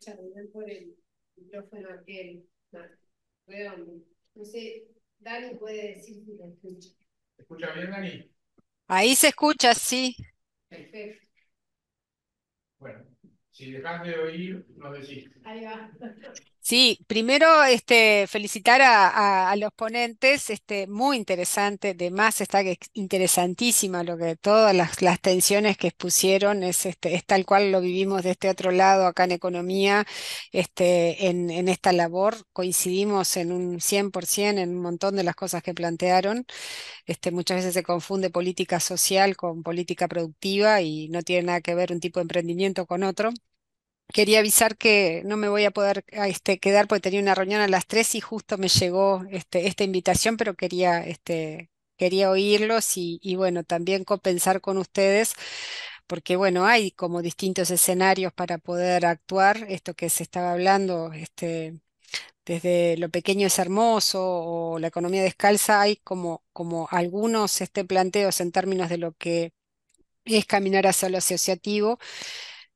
escucha bien por el micrófono aquel No sé, Dani puede decir si lo escucha. ¿Se escucha bien, Dani? Ahí se escucha, sí. Perfecto. Bueno, si dejas de oír, no decís. Ahí va. Sí, primero este, felicitar a, los ponentes, este, muy interesante, de más está que interesantísima lo que todas las, tensiones que expusieron, este, es, tal cual lo vivimos de este otro lado acá en economía, este, en, esta labor, coincidimos en un 100% en un montón de las cosas que plantearon, este, muchas veces se confunde política social con política productiva y no tiene nada que ver un tipo de emprendimiento con otro quería avisar que no me voy a poder este, quedar porque tenía una reunión a las 3 y justo me llegó este, esta invitación, pero quería, este, quería oírlos y, bueno, también compensar con ustedes, porque bueno, hay como distintos escenarios para poder actuar, esto que se estaba hablando, desde lo pequeño es hermoso o la economía descalza, hay como, como algunos este, planteos en términos de lo que es caminar hacia lo asociativo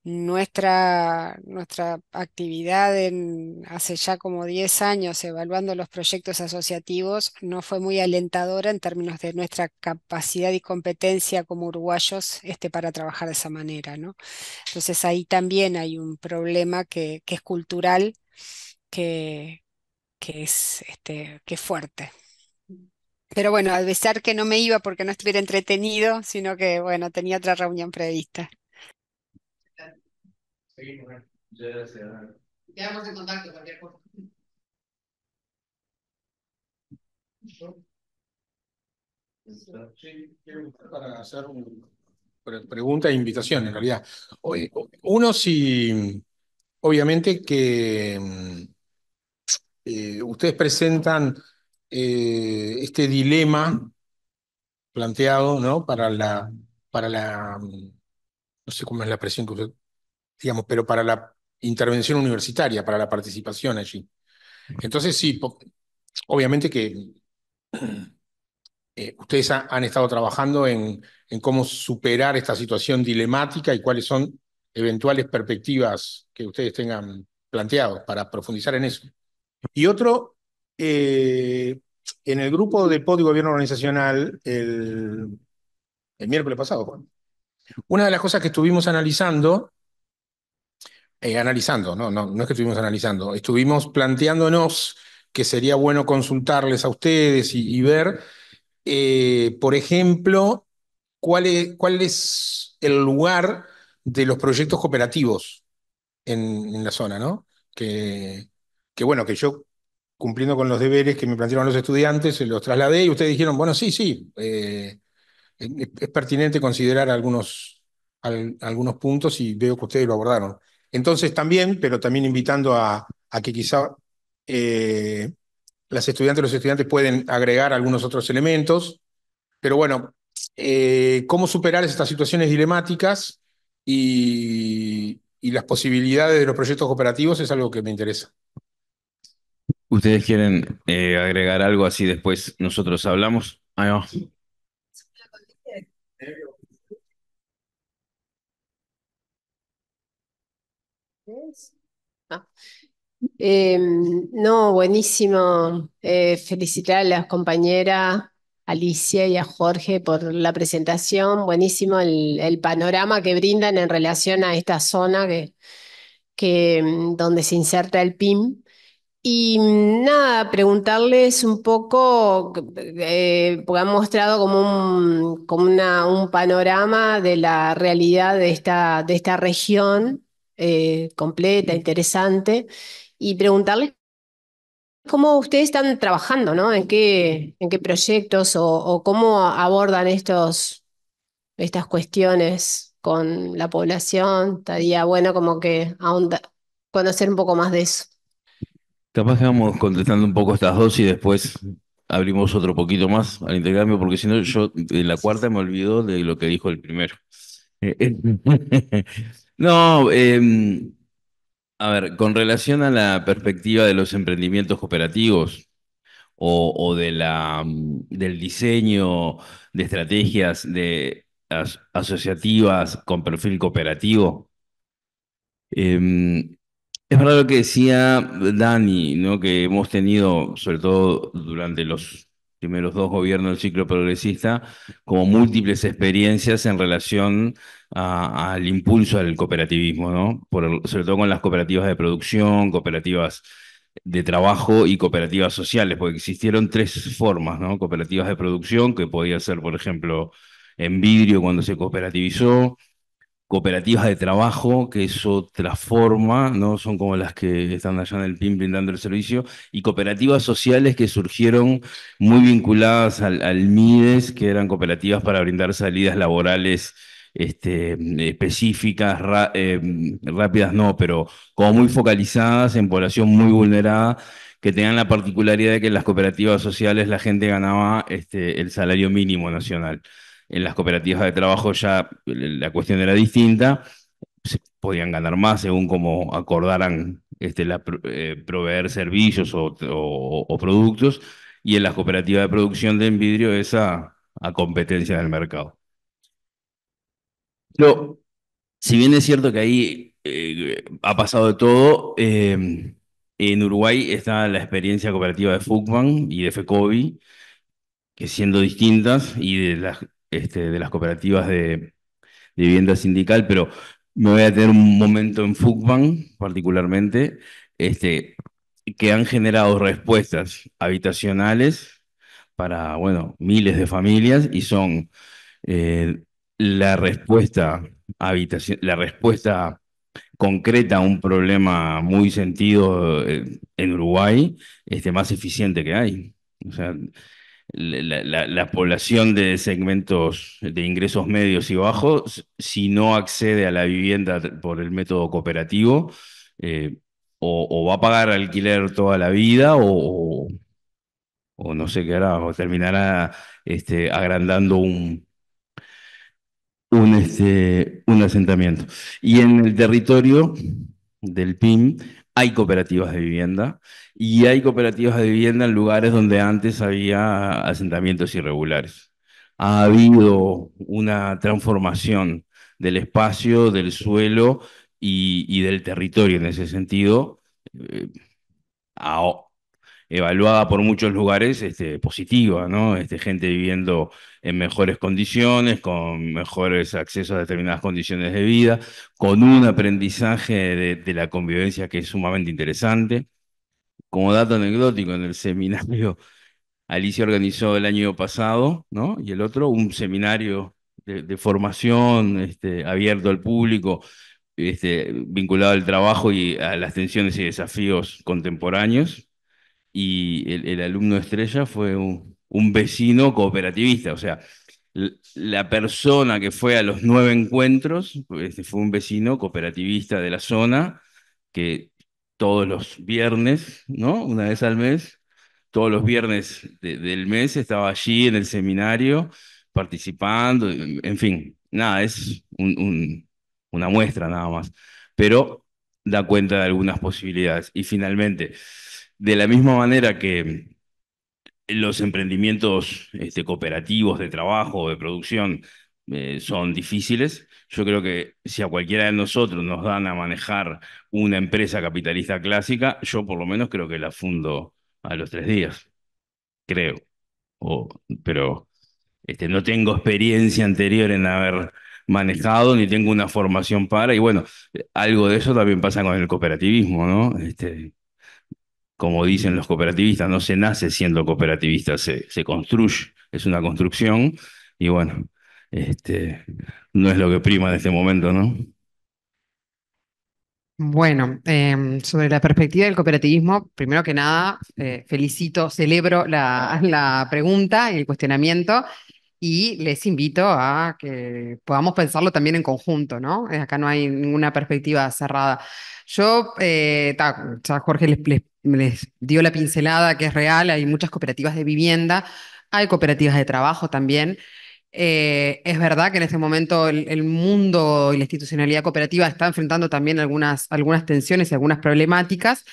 nuestra, nuestra actividad en, hace ya como 10 años evaluando los proyectos asociativos no fue muy alentadora en términos de nuestra capacidad y competencia como uruguayos este, para trabajar de esa manera. ¿no? Entonces ahí también hay un problema que, es cultural, que, que, es, este, que fuerte. Pero bueno, a pesar que no me iba porque no estuviera entretenido, sino que bueno, tenía otra reunión prevista. Seguimos, ¿eh? Ya Quedamos en contacto, cualquier cosa. Sí, para hacer una pregunta e invitación, en realidad. Uno, si obviamente que mm, eh, ustedes presentan eh, este dilema planteado ¿no? para, la, para la, mm, no sé cómo es la presión. que usted digamos, pero para la intervención universitaria, para la participación allí. Entonces, sí, obviamente que eh, ustedes han estado trabajando en, en, cómo superar esta situación dilemática y cuáles son eventuales perspectivas que ustedes tengan planteados para profundizar en eso. Y otro, eh, en el grupo de POD Gobierno Organizacional, el, el miércoles pasado, una de las cosas que estuvimos analizando eh, analizando, ¿no? No, no es que estuvimos analizando, estuvimos planteándonos que sería bueno consultarles a ustedes y, ver, eh, por ejemplo, cuál es, el lugar de los proyectos cooperativos en, la zona, ¿no? Que, bueno, que yo cumpliendo con los deberes que me plantearon los estudiantes, los trasladé y ustedes dijeron, bueno, sí, sí, eh, es, pertinente considerar algunos, algunos puntos y veo que ustedes lo abordaron. Entonces también, pero también invitando a, que quizá eh, las estudiantes y los estudiantes pueden agregar algunos otros elementos, pero bueno, eh, cómo superar estas situaciones dilemáticas y, las posibilidades de los proyectos cooperativos es algo que me interesa. ¿Ustedes quieren eh, agregar algo así después nosotros hablamos? Ah, Ah. Em, no, buenísimo. Eh, felicitar a las compañeras Alicia y a Jorge por la presentación. Buenísimo el, panorama que brindan en relación a esta zona que, em, donde se inserta el PIM. Y em, nada, preguntarles un poco, eh, porque han mostrado como, un, panorama de la realidad de esta región eh, completa, interesante, y preguntarles cómo ustedes están trabajando, ¿no? ¿En qué, en qué proyectos o, cómo abordan estos, estas cuestiones con la población? Estaría bueno como que conocer un poco más de eso. Capaz que vamos contestando un poco estas dos y después abrimos otro poquito más al intercambio, porque si no, yo en la cuarta me olvido de lo que dijo el primero. No, em, a ver, con relación a la perspectiva de los emprendimientos cooperativos o, de la, mm, del diseño de estrategias de asociativas con perfil cooperativo, em, es verdad lo que decía Dani, ¿no? que hemos tenido, sobre todo durante los primeros dos gobiernos del ciclo progresista, como múltiples experiencias en relación al impulso del cooperativismo, sobre todo con las cooperativas de producción, cooperativas de trabajo y cooperativas sociales, porque existieron tres formas, ¿no? Cooperativas de producción, que podía ser, por ejemplo, en vidrio cuando se cooperativizó, cooperativas de trabajo, que eso transforma, ¿no? Son como las que están allá en el PIN brindando el servicio, y cooperativas sociales que surgieron muy vinculadas al, MIDES, que eran cooperativas para brindar salidas laborales este, específicas, em, rápidas no, pero como muy focalizadas en población muy vulnerada, que tenían la particularidad de que en las cooperativas sociales la gente ganaba este, el salario mínimo nacional en las cooperativas de trabajo ya la cuestión era distinta, se podían ganar más según como acordaran este, eh, proveer servicios o, productos, y en las cooperativas de producción de vidrio es a, competencia del mercado. Pero, si bien es cierto que ahí eh, ha pasado de todo, em, en Uruguay está la experiencia cooperativa de FUCMAN y de FECOBI, que siendo distintas y de las este, de las cooperativas de, vivienda sindical, pero me voy a tener un momento en fukban particularmente, este, que han generado respuestas habitacionales para, bueno, miles de familias y son eh, la respuesta habitación, la respuesta concreta un problema muy sentido eh, en Uruguay, este, más eficiente que hay. O sea, la, población de segmentos de ingresos medios y bajos, si no accede a la vivienda por el método cooperativo, eh, o, va a pagar alquiler toda la vida, o, no sé qué hará, o terminará este, agrandando un, un, este, un asentamiento. Y en el territorio del PIN hay cooperativas de vivienda y hay cooperativas de vivienda en lugares donde antes había asentamientos irregulares. Ha habido una transformación del espacio, del suelo y, del territorio en ese sentido. Eh, evaluada por muchos lugares este, positiva, ¿no? Este, gente viviendo en mejores condiciones, con mejores accesos a determinadas condiciones de vida, con un aprendizaje de, la convivencia que es sumamente interesante. Como dato anecdótico, en el seminario Alicia organizó el año pasado, ¿no? Y el otro, un seminario de, formación este, abierto al público, este, vinculado al trabajo y a las tensiones y desafíos contemporáneos, y el, alumno estrella fue un, vecino cooperativista, o sea, la persona que fue a los nueve encuentros este, fue un vecino cooperativista de la zona que todos los viernes, ¿no? Una vez al mes, todos los viernes del mes estaba allí en el seminario participando, en fin, nada, es un, una muestra nada más, pero da cuenta de algunas posibilidades. Y finalmente, de la misma manera que los emprendimientos este, cooperativos de trabajo, o de producción, eh, son difíciles. Yo creo que si a cualquiera de nosotros nos dan a manejar una empresa capitalista clásica, yo por lo menos creo que la fundo a los tres días, creo. O, pero este, no tengo experiencia anterior en haber manejado, ni tengo una formación para, y bueno, algo de eso también pasa con el cooperativismo, ¿no? Este, como dicen los cooperativistas, no se nace siendo cooperativista, se, construye, es una construcción y bueno, este, no es lo que prima en este momento, ¿no? Bueno, em, sobre la perspectiva del cooperativismo, primero que nada, eh, felicito, celebro la, la pregunta y el cuestionamiento y les invito a que podamos pensarlo también en conjunto, ¿no? Eh, acá no hay ninguna perspectiva cerrada. Yo, eh, Jorge les, dio la pincelada que es real, hay muchas cooperativas de vivienda, hay cooperativas de trabajo también. Eh, es verdad que en este momento el, mundo y la institucionalidad cooperativa está enfrentando también algunas, algunas tensiones y algunas problemáticas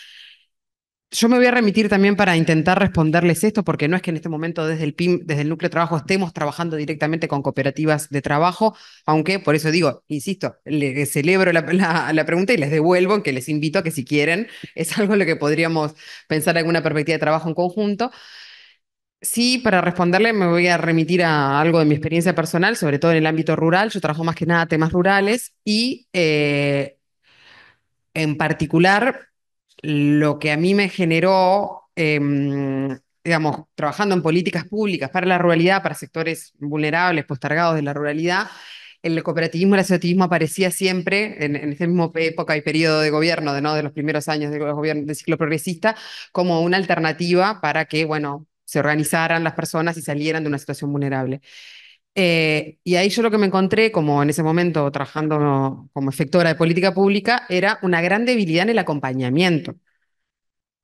yo me voy a remitir también para intentar responderles esto, porque no es que en este momento desde el PIM, desde el núcleo de trabajo, estemos trabajando directamente con cooperativas de trabajo, aunque por eso digo, insisto, celebro la, pregunta y les devuelvo, que les invito a que si quieren, es algo lo que podríamos pensar en alguna perspectiva de trabajo en conjunto. Sí, para responderle me voy a remitir a algo de mi experiencia personal, sobre todo en el ámbito rural. Yo trabajo más que nada temas rurales y eh, en particular lo que a mí me generó, em, digamos, trabajando en políticas públicas para la ruralidad, para sectores vulnerables, postergados de la ruralidad, el cooperativismo y el asociativismo aparecía siempre, en, ese esta misma época y periodo de gobierno, de, los primeros años del del ciclo progresista, como una alternativa para que, bueno, se organizaran las personas y salieran de una situación vulnerable. Eh, y ahí yo lo que me encontré, como en ese momento trabajando como efectora de política pública, era una gran debilidad en el acompañamiento,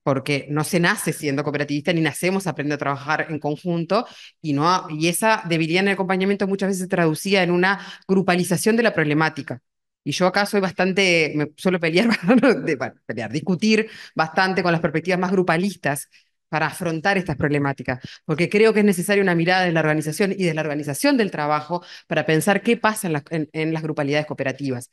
porque no se nace siendo cooperativista ni nacemos aprendiendo a trabajar en conjunto y, no, y esa debilidad en el acompañamiento muchas veces se traducía en una grupalización de la problemática. Y yo acá soy bastante, me suelo pelear, pelear, discutir bastante con las perspectivas más grupalistas para afrontar estas problemáticas, porque creo que es necesaria una mirada de la organización y de la organización del trabajo para pensar qué pasa en las, en, las grupalidades cooperativas.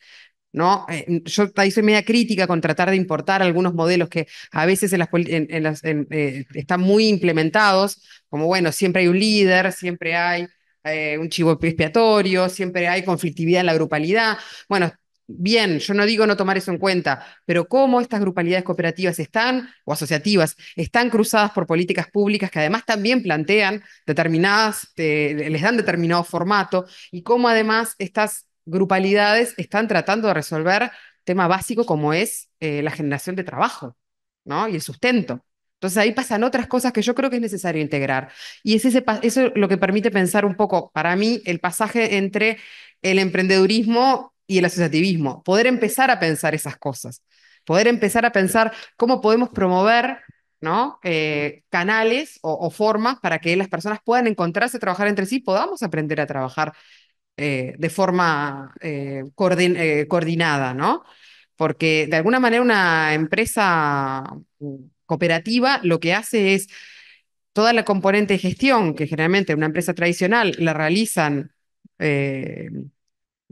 ¿no? Eh, yo ahí soy media crítica con tratar de importar algunos modelos que a veces las, en, las, eh, están muy implementados, como bueno, siempre hay un líder, siempre hay eh, un chivo expiatorio, siempre hay conflictividad en la grupalidad. Bueno, bien, yo no digo no tomar eso en cuenta, pero cómo estas grupalidades cooperativas están, o asociativas, están cruzadas por políticas públicas que además también plantean determinadas, eh, les dan determinado formato, y cómo además estas grupalidades están tratando de resolver tema básico como es eh, la generación de trabajo, Y el sustento. Entonces ahí pasan otras cosas que yo creo que es necesario integrar. Y es ese, eso lo que permite pensar un poco, para mí, el pasaje entre el emprendedurismo y el asociativismo, poder empezar a pensar esas cosas, poder empezar a pensar cómo podemos promover ¿no? Eh, canales o, formas para que las personas puedan encontrarse, trabajar entre sí, podamos aprender a trabajar eh, de forma eh, coordinada, ¿no? Porque de alguna manera una empresa mm, cooperativa lo que hace es toda la componente de gestión que generalmente una empresa tradicional la realizan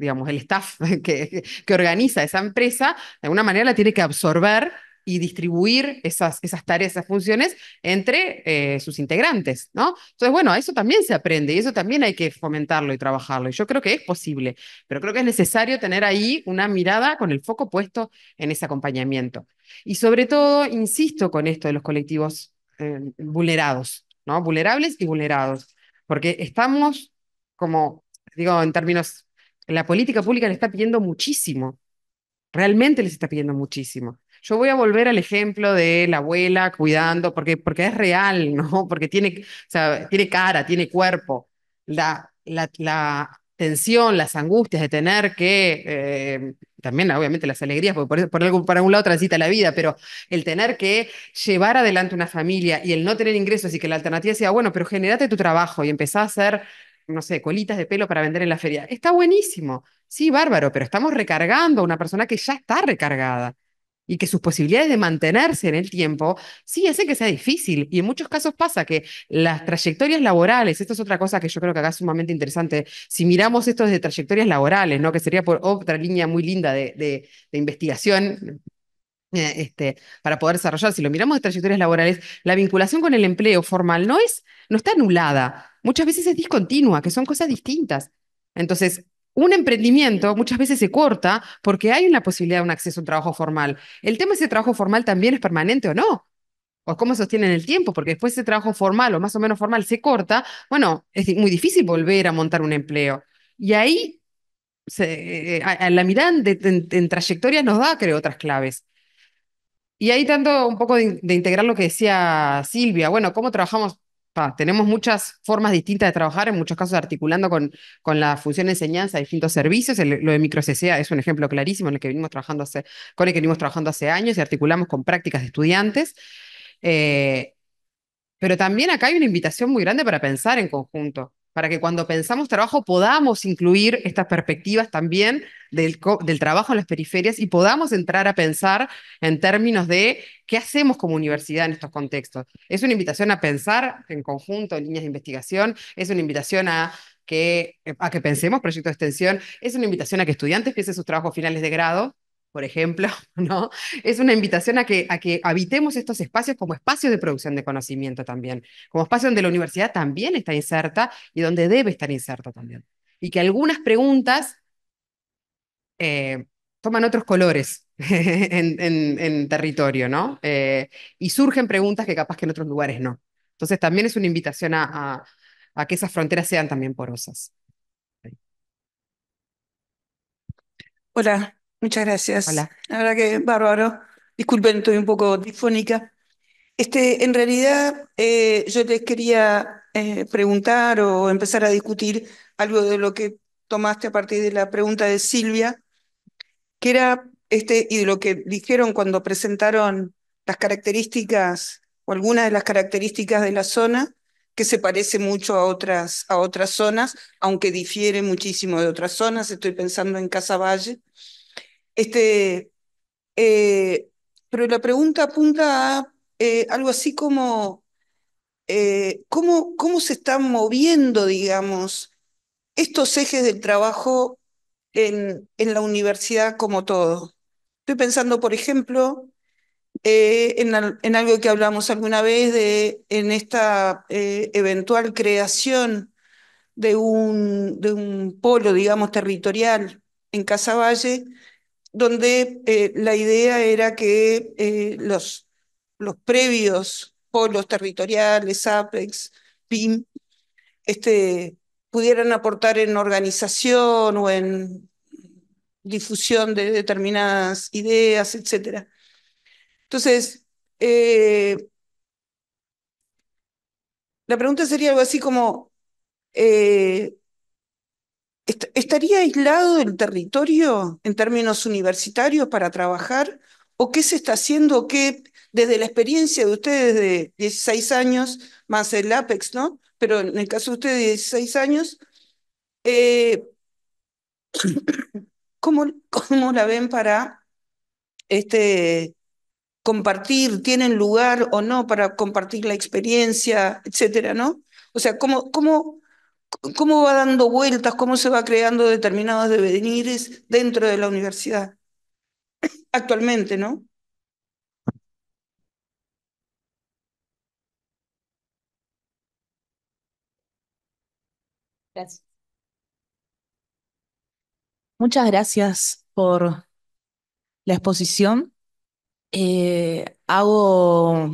digamos, el staff que, que organiza esa empresa, de alguna manera la tiene que absorber y distribuir esas, esas tareas, esas funciones entre eh, sus integrantes, ¿no? Entonces, bueno, eso también se aprende y eso también hay que fomentarlo y trabajarlo. Y yo creo que es posible, pero creo que es necesario tener ahí una mirada con el foco puesto en ese acompañamiento. Y sobre todo, insisto con esto de los colectivos eh, vulnerados, ¿no? Vulnerables y vulnerados, porque estamos como, digo, en términos la política pública le está pidiendo muchísimo, realmente les está pidiendo muchísimo. Yo voy a volver al ejemplo de la abuela cuidando, porque, porque es real, ¿no? Porque tiene, o sea, tiene cara, tiene cuerpo. La, la, tensión, las angustias de tener que, eh, también obviamente las alegrías, porque por, algún para un lado transita la vida, pero el tener que llevar adelante una familia y el no tener ingresos y que la alternativa sea, bueno, pero generate tu trabajo y empezá a hacer no sé, colitas de pelo para vender en la feria. Está buenísimo, sí, bárbaro, pero estamos recargando a una persona que ya está recargada y que sus posibilidades de mantenerse en el tiempo sí hace que sea difícil. Y en muchos casos pasa que las trayectorias laborales, esto es otra cosa que yo creo que acá es sumamente interesante, si miramos esto desde trayectorias laborales, ¿no? que sería por otra línea muy linda de, investigación, eh, este, para poder desarrollar, si lo miramos de trayectorias laborales, la vinculación con el empleo formal no es, no está anulada muchas veces es discontinua, que son cosas distintas. Entonces, un emprendimiento muchas veces se corta porque hay una posibilidad de un acceso a un trabajo formal. El tema de ese trabajo formal también es permanente o no, o cómo sostienen el tiempo, porque después ese trabajo formal o más o menos formal se corta, bueno, es muy difícil volver a montar un empleo. Y ahí eh, la mirada en, trayectoria trayectorias nos da, creo, otras claves. Y ahí tanto un poco de integrar lo que decía Silvia, bueno, cómo trabajamos tenemos muchas formas distintas de trabajar, en muchos casos articulando con, con la función de enseñanza de distintos servicios. lo de microCCA es un ejemplo clarísimo en el que venimos trabajando hace, con el que venimos trabajando hace años y articulamos con prácticas de estudiantes. Eh, pero también acá hay una invitación muy grande para pensar en conjunto para que cuando pensamos trabajo podamos incluir estas perspectivas también del, trabajo en las periferias y podamos entrar a pensar en términos de qué hacemos como universidad en estos contextos. Es una invitación a pensar en conjunto en líneas de investigación, es una invitación a que, a que pensemos proyectos de extensión, es una invitación a que estudiantes piensen sus trabajos finales de grado, por ejemplo, ¿no? Es una invitación a que, a que habitemos estos espacios como espacios de producción de conocimiento también, como espacio donde la universidad también está inserta y donde debe estar inserta también. Y que algunas preguntas eh, toman otros colores en, territorio, ¿no? Eh, y surgen preguntas que capaz que en otros lugares no. Entonces también es una invitación a que esas fronteras sean también porosas. Hola, Muchas gracias. Hola. La verdad que bárbaro. Disculpen, estoy un poco difónica. Este, en realidad, eh, yo les quería eh, preguntar o empezar a discutir algo de lo que tomaste a partir de la pregunta de Silvia, que era este, y de lo que dijeron cuando presentaron las características o algunas de las características de la zona, que se parece mucho a otras, a otras zonas, aunque difiere muchísimo de otras zonas. Estoy pensando en Casa Valle este, eh, pero la pregunta apunta a eh, algo así como, eh, ¿cómo, se están moviendo, digamos, estos ejes del trabajo en, la universidad como todo? Estoy pensando, por ejemplo, en, algo que hablamos alguna vez de en esta eventual creación de un, polo, digamos, territorial en Casavalle donde eh, la idea era que eh, los, los previos polos territoriales, APEX, PIM, este, pudieran aportar en organización o en difusión de determinadas ideas, etc. Entonces, eh, la pregunta sería algo así como, ¿estaría aislado del territorio en términos universitarios para trabajar? ¿O qué se está haciendo? ¿Qué, desde la experiencia de ustedes de 16 años, más el Apex, ¿no? Pero en el caso de ustedes de 16 años, eh, ¿cómo, la ven para este, compartir? ¿Tienen lugar o no para compartir la experiencia, etcétera, ¿no? O sea, ¿cómo, cómo cómo va dando vueltas, cómo se va creando determinados devenires dentro de la universidad. Actualmente, ¿no? Gracias. Muchas gracias por la exposición. Eh, hago,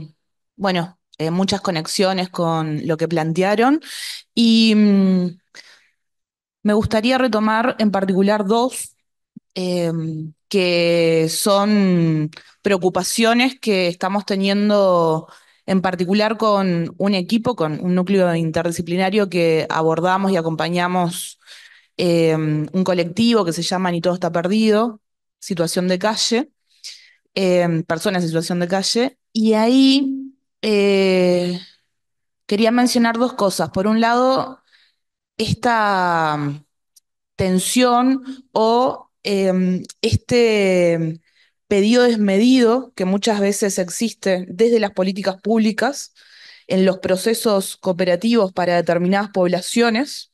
bueno, eh, muchas conexiones con lo que plantearon y mm, me gustaría retomar en particular dos em, que son preocupaciones que estamos teniendo en particular con un equipo, con un núcleo interdisciplinario que abordamos y acompañamos em, un colectivo que se llama Ni todo está perdido, situación de calle, em, personas en situación de calle, y ahí eh, quería mencionar dos cosas. Por un lado, esta mm, tensión o em, este pedido desmedido que muchas veces existe desde las políticas públicas en los procesos cooperativos para determinadas poblaciones.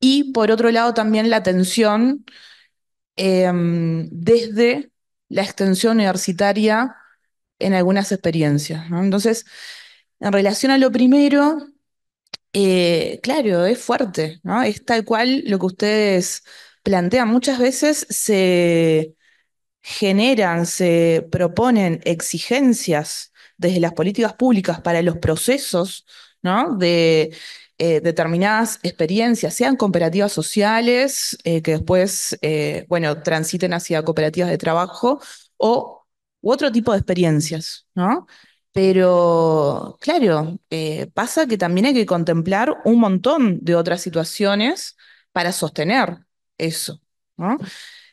Y por otro lado, también la tensión em, desde la extensión universitaria en algunas experiencias. Entonces, en relación a lo primero, eh, claro, es fuerte, ¿no? Es tal cual lo que ustedes plantean. Muchas veces se generan, se proponen exigencias desde las políticas públicas para los procesos, ¿no? De eh, determinadas experiencias, sean cooperativas sociales, eh, que después, bueno, transiten hacia cooperativas de trabajo o u otro tipo de experiencias, ¿no? Pero, claro, eh, pasa que también hay que contemplar un montón de otras situaciones para sostener eso, ¿no?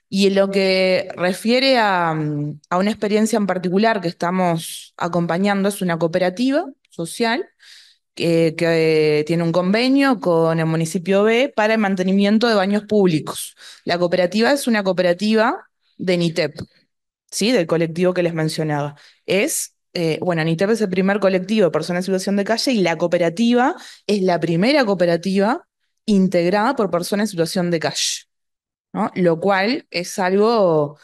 Y en lo que refiere a, una experiencia en particular que estamos acompañando es una cooperativa social eh, que tiene un convenio con el municipio B para el mantenimiento de baños públicos. La cooperativa es una cooperativa de NITEP, ¿sí? del colectivo que les mencionaba. Es, eh, bueno, ANITEP es el primer colectivo de personas en situación de calle y la cooperativa es la primera cooperativa integrada por personas en situación de calle, lo cual es algo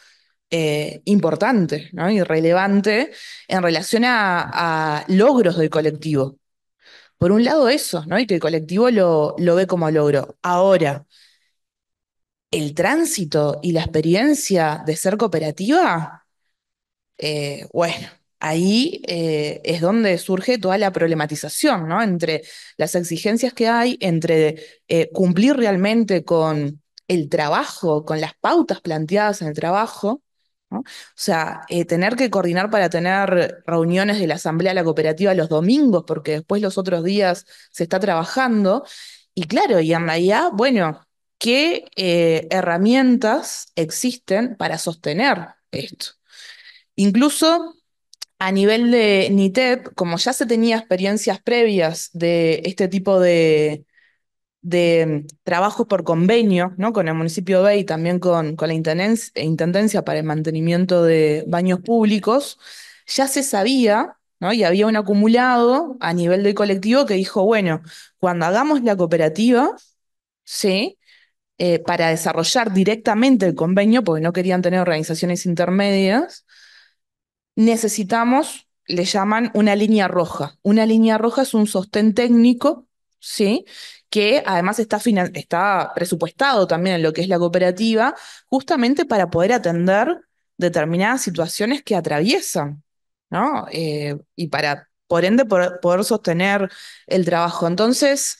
eh, importante ¿no? y relevante en relación a, logros del colectivo. Por un lado eso, ¿no? y que el colectivo lo ve como logro. Ahora, el tránsito y la experiencia de ser cooperativa, eh, bueno, ahí eh, es donde surge toda la problematización, ¿no? Entre las exigencias que hay, entre eh, cumplir realmente con el trabajo, con las pautas planteadas en el trabajo, O sea, tener que coordinar para tener reuniones de la Asamblea de la Cooperativa los domingos, porque después los otros días se está trabajando. Y claro, y en ya bueno, qué eh, herramientas existen para sostener esto. Incluso a nivel de NITEP, como ya se tenía experiencias previas de este tipo de, de trabajos por convenio, ¿no? con el municipio de y también con, con la intendencia, intendencia para el mantenimiento de baños públicos, ya se sabía ¿no? Y había un acumulado a nivel del colectivo que dijo, bueno, cuando hagamos la cooperativa, ¿sí? Eh, para desarrollar directamente el convenio, porque no querían tener organizaciones intermedias, necesitamos, le llaman una línea roja. Una línea roja es un sostén técnico, ¿sí? que además está, está presupuestado también en lo que es la cooperativa, justamente para poder atender determinadas situaciones que atraviesan, eh, y para, por ende, poder sostener el trabajo. Entonces,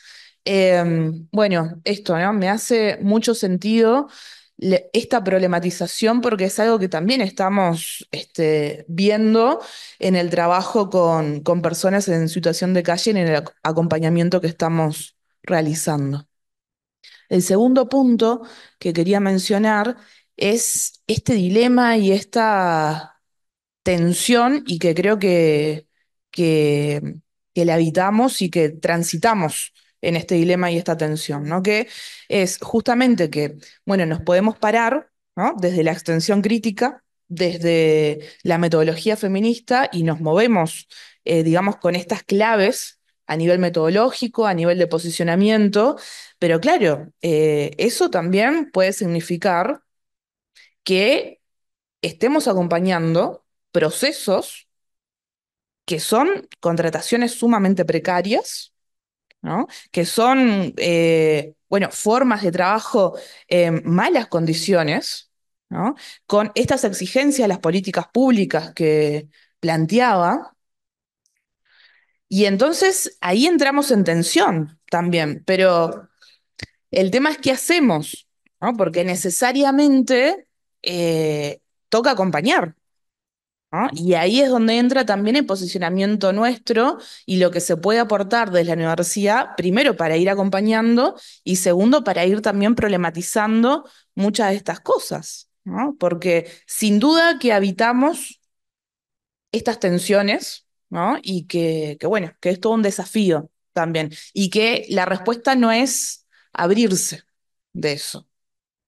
Em, bueno, esto, ¿no? Me hace mucho sentido esta problematización porque es algo que también estamos este, viendo en el trabajo con, con personas en situación de calle, en el acompañamiento que estamos realizando. El segundo punto que quería mencionar es este dilema y esta tensión y que creo que, que, que habitamos y que transitamos en este dilema y esta tensión, ¿no? Que es justamente que, bueno, nos podemos parar, ¿no? Desde la extensión crítica, desde la metodología feminista y nos movemos, eh, digamos, con estas claves a nivel metodológico, a nivel de posicionamiento, pero claro, eh, eso también puede significar que estemos acompañando procesos que son contrataciones sumamente precarias, ¿no? que son, eh, formas de trabajo en eh, malas condiciones, con estas exigencias, las políticas públicas que planteaba. Y entonces ahí entramos en tensión también, pero el tema es qué hacemos, porque necesariamente eh, toca acompañar, y ahí es donde entra también el posicionamiento nuestro y lo que se puede aportar desde la universidad, primero para ir acompañando y segundo para ir también problematizando muchas de estas cosas, ¿no? porque sin duda que habitamos estas tensiones ¿no? y que, bueno, que es todo un desafío también y que la respuesta no es abrirse de eso,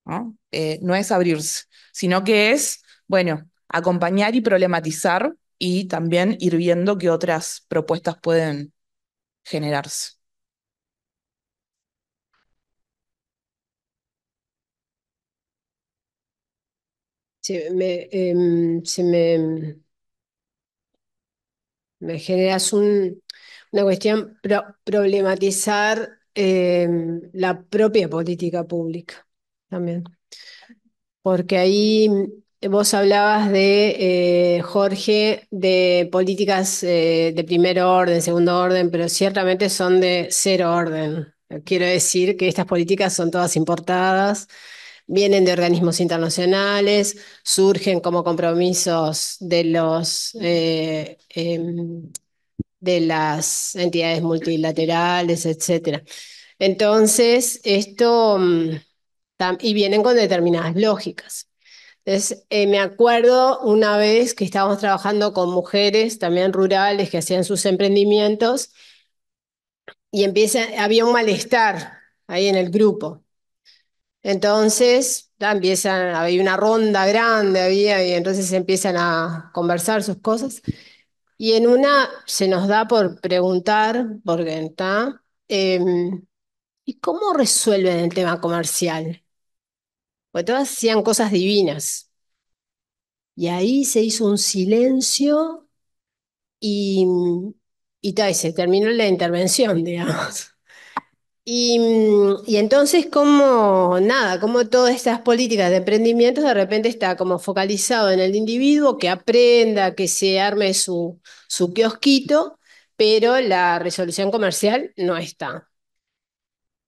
¿no? Eh, no es abrirse, sino que es, bueno, acompañar y problematizar y también ir viendo qué otras propuestas pueden generarse. Em, se me, me, generas un, una cuestión, problematizar em, la propia política pública también. Porque ahí Vos hablabas de, eh, Jorge, de políticas eh, de primer orden, segundo orden, pero ciertamente son de cero orden. Quiero decir que estas políticas son todas importadas, vienen de organismos internacionales, surgen como compromisos de los... Eh, em, de las entidades multilaterales, etc. Entonces, esto mm, y vienen con determinadas lógicas. Entonces, eh, me acuerdo una vez que estábamos trabajando con mujeres también rurales que hacían sus emprendimientos y empieza, había un malestar ahí en el grupo. Entonces, empiezan, había una ronda grande, había, y entonces empiezan a conversar sus cosas. Y en una se nos da por preguntar, em, ¿y cómo resuelven el tema comercial? Porque todas hacían cosas divinas. Y ahí se hizo un silencio y, y, se terminó la intervención, digamos. Y, y, entonces, como nada, como todas estas políticas de emprendimiento de repente está como focalizado en el individuo, que aprenda, que se arme su, su kiosquito, pero la resolución comercial no está.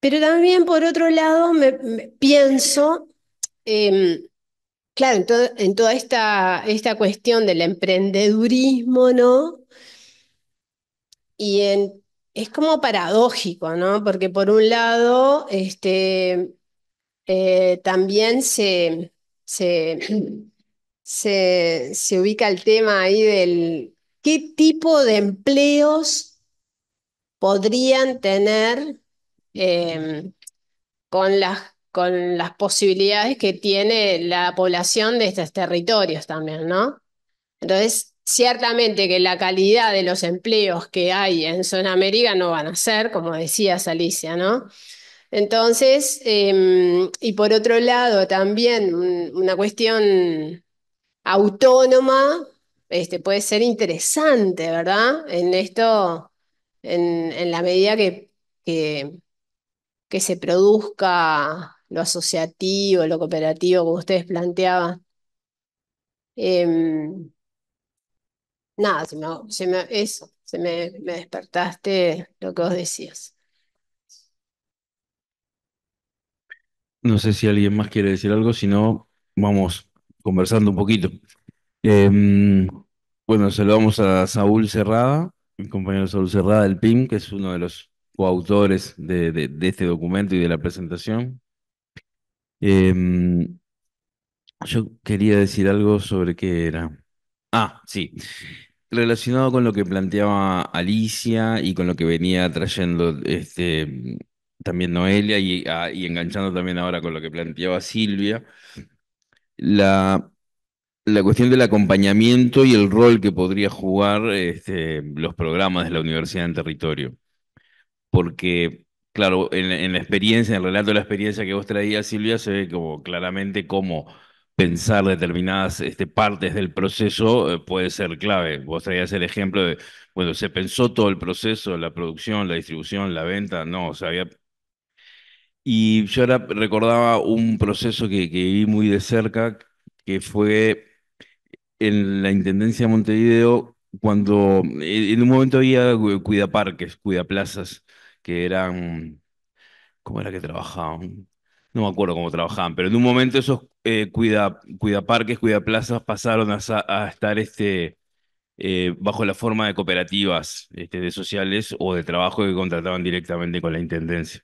Pero también, por otro lado, me, pienso em, Claro, en, en toda esta, esta cuestión del emprendedurismo, ¿no? Y es como paradójico, ¿no? Porque por un lado, este, eh, también se, se, ubica el tema ahí del qué tipo de empleos podrían tener em, con las con las posibilidades que tiene la población de estos territorios también, ¿no? Entonces, ciertamente que la calidad de los empleos que hay en Zona América no van a ser, como decías Alicia, ¿no? Entonces, em, y por otro lado, también una cuestión autónoma este, puede ser interesante, ¿verdad? En esto, en, la medida que, que se produzca lo asociativo, lo cooperativo, como ustedes planteaban. Em, nada, eso, se me, despertaste lo que vos decías. No sé si alguien más quiere decir algo, si no, vamos conversando un poquito. Em, bueno, saludamos a Saúl Cerrada, mi compañero Saúl Cerrada del PIM, que es uno de los coautores de este documento y de la presentación. Em, yo quería decir algo sobre qué era. Ah, sí. Relacionado con lo que planteaba Alicia y con lo que venía trayendo este, también Noelia y, ah, enganchando también ahora con lo que planteaba Silvia, la, la cuestión del acompañamiento y el rol que podría jugar este, los programas de la universidad en territorio. Porque claro, en, la experiencia, en el relato de la experiencia que vos traías, Silvia, se ve como claramente cómo pensar determinadas este, partes del proceso eh, puede ser clave. Vos traías el ejemplo de, bueno, se pensó todo el proceso, la producción, la distribución, la venta, no, o sea, Y yo ahora recordaba un proceso que, que muy de cerca, que fue en la Intendencia de Montevideo, cuando eh, en un momento había eh, cuidaparques, Plazas, que eran, ¿cómo era que trabajaban? No me acuerdo cómo trabajaban, pero en un momento esos eh, cuida, cuida parques, cuida plazas pasaron a, estar este, eh, bajo la forma de cooperativas este, de sociales o de trabajo que contrataban directamente con la intendencia.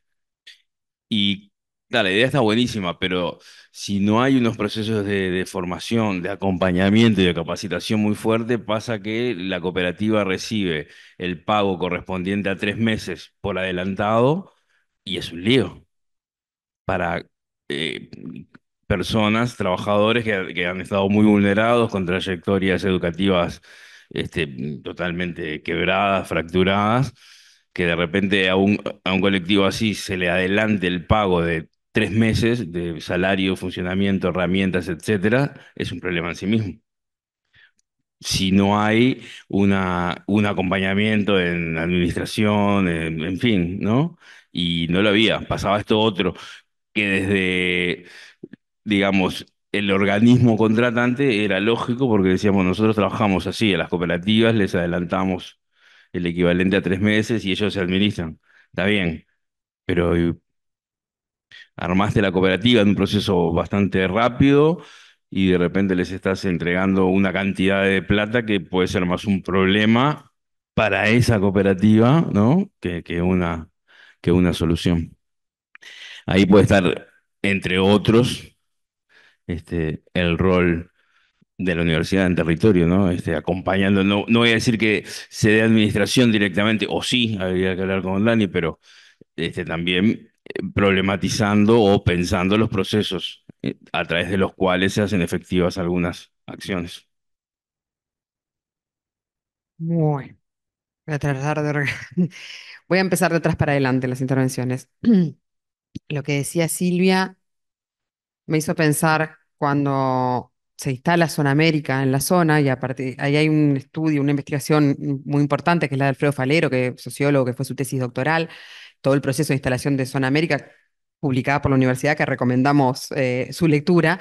Y la idea está buenísima, pero si no hay unos procesos de, formación, de acompañamiento y de capacitación muy fuerte, pasa que la cooperativa recibe el pago correspondiente a tres meses por adelantado y es un lío para eh, personas, trabajadores que, han estado muy vulnerados con trayectorias educativas este, totalmente quebradas, fracturadas que de repente a un, a un colectivo así se le adelante el pago de tres meses de salario, funcionamiento, herramientas, etcétera, es un problema en sí mismo. Si no hay una, un acompañamiento en administración, en, en fin, ¿no? Y no lo había, pasaba esto otro, que desde, digamos, el organismo contratante era lógico porque decíamos, nosotros trabajamos así, a las cooperativas les adelantamos el equivalente a tres meses y ellos se administran. Está bien, pero armaste la cooperativa en un proceso bastante rápido y de repente les estás entregando una cantidad de plata que puede ser más un problema para esa cooperativa, ¿no? Que, que una, que una solución. Ahí puede estar, entre otros, este, el rol de la universidad en territorio, ¿no? Este, acompañando, no, no voy a decir que se dé administración directamente, o sí, habría que hablar con Dani, pero este, también problematizando o pensando los procesos eh, a través de los cuales se hacen efectivas algunas acciones. muy voy a voy a empezar de atrás para adelante las intervenciones. Lo que decía Silvia me hizo pensar cuando se instala Zona América en la zona, y aparte ahí hay un estudio, una investigación muy importante, que es la de Alfredo Falero, que sociólogo, que fue su tesis doctoral, todo el proceso de instalación de Zona América, publicada por la universidad, que recomendamos eh, su lectura.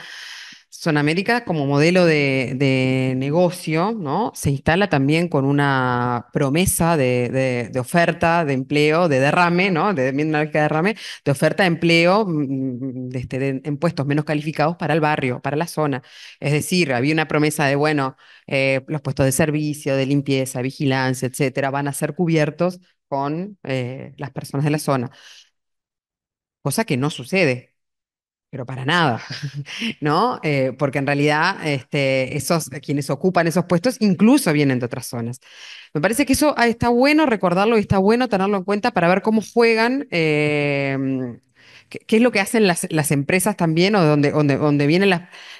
América como modelo de, negocio, ¿no? Se instala también con una promesa de, oferta de empleo, de derrame, ¿no? De derrame, de oferta de empleo mm, mm, este, en puestos menos calificados para el barrio, para la zona. Es decir, había una promesa de, bueno, eh, los puestos de servicio, de limpieza, vigilancia, etcétera, van a ser cubiertos con eh, las personas de la zona. Cosa que no sucede pero para nada, ¿no? Eh, porque en realidad este, esos, quienes ocupan esos puestos incluso vienen de otras zonas. Me parece que eso ah, está bueno recordarlo y está bueno tenerlo en cuenta para ver cómo juegan. Eh, qué, es lo que hacen las, empresas también o de dónde, vienen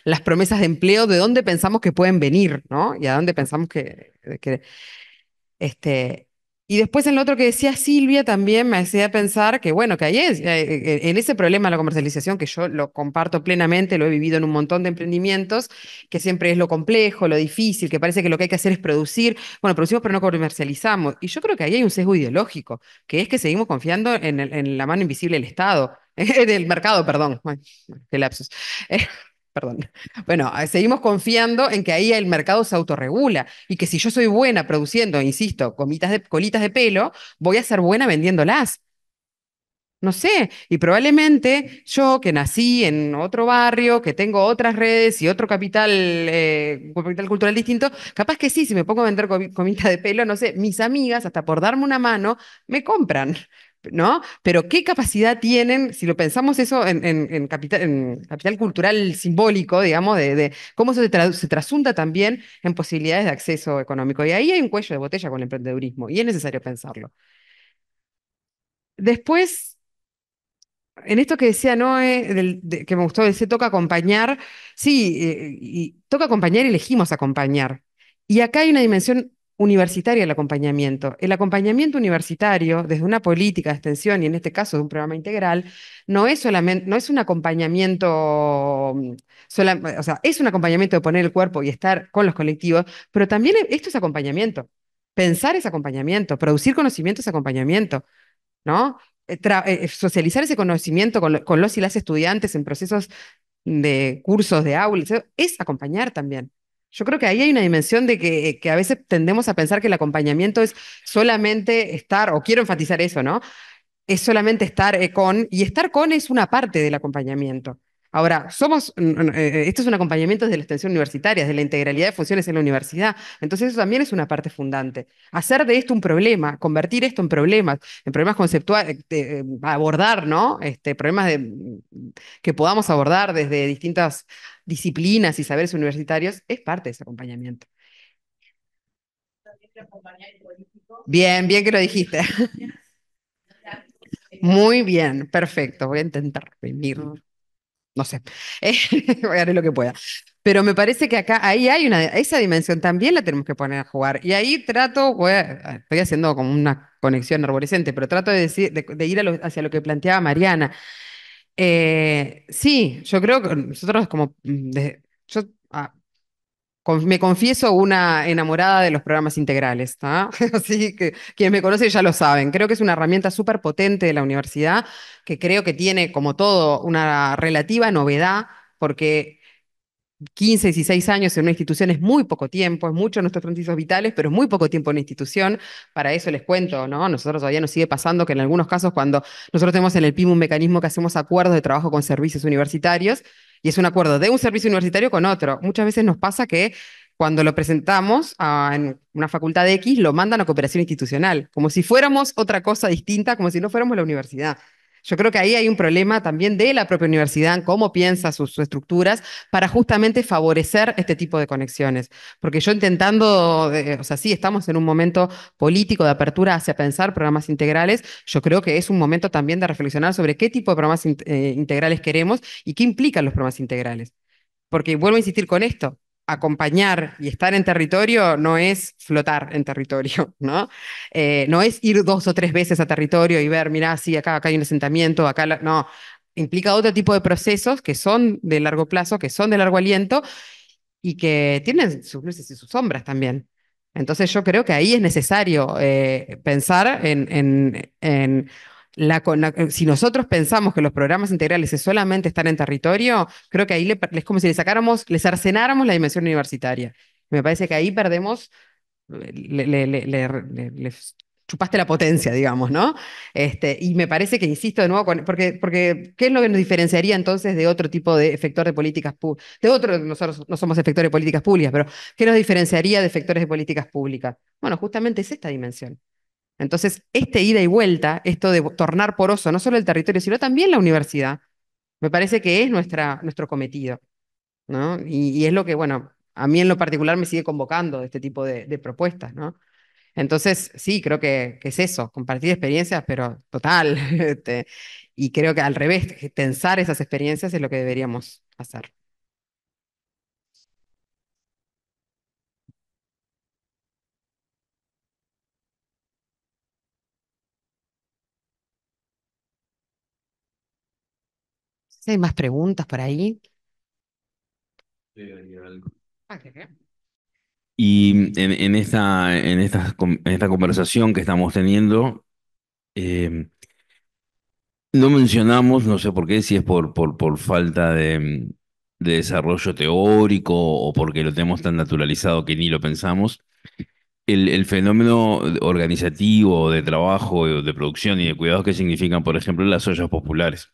las, promesas de empleo, de dónde pensamos que pueden venir, ¿no? Y a dónde pensamos que, que este, y después en lo otro que decía Silvia también me hacía pensar que, bueno, que ahí es, eh, eh, en ese problema de la comercialización, que yo lo comparto plenamente, lo he vivido en un montón de emprendimientos, que siempre es lo complejo, lo difícil, que parece que lo que hay que hacer es producir. Bueno, producimos pero no comercializamos. Y yo creo que ahí hay un sesgo ideológico, que es que seguimos confiando en, en la mano invisible del Estado, del mercado, perdón, que lapsus. perdón. Bueno, eh, seguimos confiando en que ahí el mercado se autorregula y que si yo soy buena produciendo, insisto, comitas de, colitas de pelo, voy a ser buena vendiéndolas. No sé, y probablemente yo que nací en otro barrio, que tengo otras redes y otro capital, eh, capital cultural distinto, capaz que sí, si me pongo a vender comitas de pelo, no sé, mis amigas, hasta por darme una mano, me compran. ¿no? Pero qué capacidad tienen, si lo pensamos eso en, capital, cultural simbólico, digamos, de, cómo eso se, trasunta también en posibilidades de acceso económico. Y ahí hay un cuello de botella con el emprendedurismo, y es necesario pensarlo. Después, en esto que decía Noé, que me gustó, se toca acompañar, sí, eh, y toca acompañar y elegimos acompañar. Y acá hay una dimensión universitaria el acompañamiento. El acompañamiento universitario, desde una política de extensión y en este caso de un programa integral, no es solamente, no es un acompañamiento, mm, o sea, es un acompañamiento de poner el cuerpo y estar con los colectivos, pero también esto es acompañamiento. Pensar es acompañamiento, producir conocimiento es acompañamiento, ¿no? Eh, eh, eh, socializar ese conocimiento con, los y las estudiantes en procesos de cursos, de aula, es acompañar también. Yo creo que ahí hay una dimensión de eh, que, a veces tendemos a pensar que el acompañamiento es solamente estar, o quiero enfatizar eso, ¿no? Es solamente estar eh, con, y estar con es una parte del acompañamiento. Ahora, somos, eh, esto es un acompañamiento desde la extensión universitaria, desde la integralidad de funciones en la universidad. Entonces, eso también es una parte fundante. Hacer de esto un problema, convertir esto en problemas, en problemas conceptuales, abordar, ¿no? Este, problemas mm, que podamos abordar desde distintas disciplinas y saberes universitarios es parte de ese acompañamiento. Bien, bien que lo dijiste. Muy bien, perfecto. Voy a intentar venir. No sé, voy a hacer lo que pueda. Pero me parece que acá, ahí hay una, esa dimensión también la tenemos que poner a jugar. Y ahí trato, voy estoy haciendo como una conexión arborescente, pero trato de, decir, de, ir hacia lo que planteaba Mariana. Eh, sí, yo creo que nosotros como... Mm, yo ah, me confieso una enamorada de los programas integrales, Así que quienes me conocen ya lo saben. Creo que es una herramienta súper potente de la universidad, que creo que tiene, como todo, una relativa novedad, porque 15, 16 años en una institución es muy poco tiempo, es mucho en nuestros transitos vitales, pero es muy poco tiempo en una institución. Para eso les cuento, ¿no? Nosotros todavía nos sigue pasando que en algunos casos, cuando nosotros tenemos en el PIM un mecanismo que hacemos acuerdos de trabajo con servicios universitarios, y es un acuerdo de un servicio universitario con otro. Muchas veces nos pasa que cuando lo presentamos a en una facultad de X, lo mandan a cooperación institucional, como si fuéramos otra cosa distinta, como si no fuéramos la universidad. Yo creo que ahí hay un problema también de la propia universidad, cómo piensa sus, estructuras para justamente favorecer este tipo de conexiones. Porque yo intentando, eh, o sea, sí, estamos en un momento político de apertura hacia pensar programas integrales, yo creo que es un momento también de reflexionar sobre qué tipo de programas eh, integrales queremos y qué implican los programas integrales. Porque vuelvo a insistir con esto, acompañar y estar en territorio no es flotar en territorio, ¿no? Eh, no es ir dos o tres veces a territorio y ver, mirá, sí, acá, acá hay un asentamiento, acá, no. Implica otro tipo de procesos que son de largo plazo, que son de largo aliento y que tienen sus luces y sus sombras también. Entonces yo creo que ahí es necesario eh, pensar en eh, si nosotros pensamos que los programas integrales solamente están en territorio, creo que ahí es como si les sacáramos, les arcenáramos la dimensión universitaria. Me parece que ahí perdemos, le, chupaste la potencia, digamos, ¿no? Este, y me parece que, insisto de nuevo, porque, porque ¿qué es lo que nos diferenciaría entonces de otro tipo de efector de políticas públicas? De otro, nosotros no somos efectores de políticas públicas, pero ¿qué nos diferenciaría de efectores de políticas públicas? Bueno, justamente es esta dimensión. Entonces, este ida y vuelta, esto de tornar poroso no solo el territorio, sino también la universidad, me parece que es nuestra, nuestro cometido. ¿no? Y, es lo que, bueno, a mí en lo particular me sigue convocando este tipo de, propuestas. ¿no? Entonces, sí, creo que, es eso, compartir experiencias, pero total. Este, y creo que al revés, tensar esas experiencias es lo que deberíamos hacer. hay más preguntas por ahí. Ah, y en, esta, en, esta, en esta conversación que estamos teniendo, eh, no mencionamos, no sé por qué, si es por, por, falta de, desarrollo teórico o porque lo tenemos tan naturalizado que ni lo pensamos, el, el, fenómeno organizativo de trabajo, de producción y de cuidados que significan, por ejemplo, las ollas populares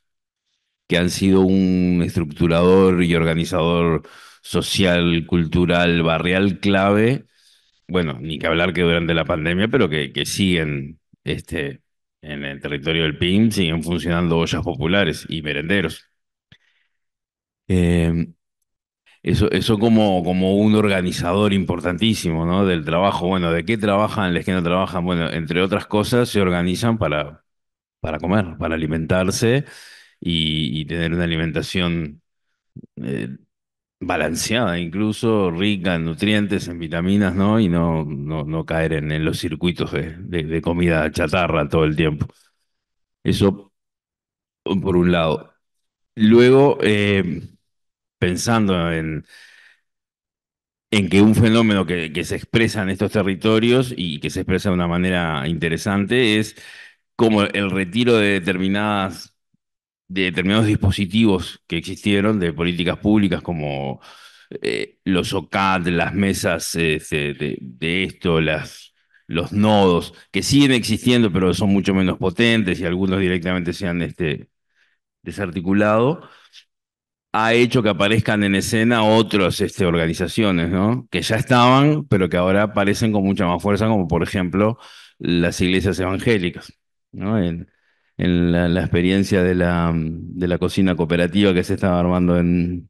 que han sido un estructurador y organizador social, cultural, barrial clave. Bueno, ni que hablar que durante la pandemia, pero que, siguen este, en el territorio del PIN, siguen funcionando ollas populares y merenderos. Em, eso, eso como, como un organizador importantísimo, ¿no? Del trabajo. Bueno, ¿de qué trabajan los que no trabajan? Bueno, entre otras cosas, se organizan para, para comer, para alimentarse y, tener una alimentación eh, balanceada, incluso rica en nutrientes, en vitaminas, ¿no? Y no, no, caer en, los circuitos de, comida chatarra todo el tiempo. Eso por un lado. Luego, eh, pensando en, en que un fenómeno que, que, se expresa en estos territorios y que se expresa de una manera interesante es como el retiro de determinadas de determinados dispositivos que existieron de políticas públicas como eh, los OCAD, las mesas este, de, esto, los nodos, que siguen existiendo pero son mucho menos potentes y algunos directamente se han este, desarticulado, ha hecho que aparezcan en escena otras este, organizaciones, Que ya estaban, pero que ahora aparecen con mucha más fuerza, como por ejemplo las iglesias evangélicas, ¿no? en la, experiencia de la, cocina cooperativa que se estaba armando en,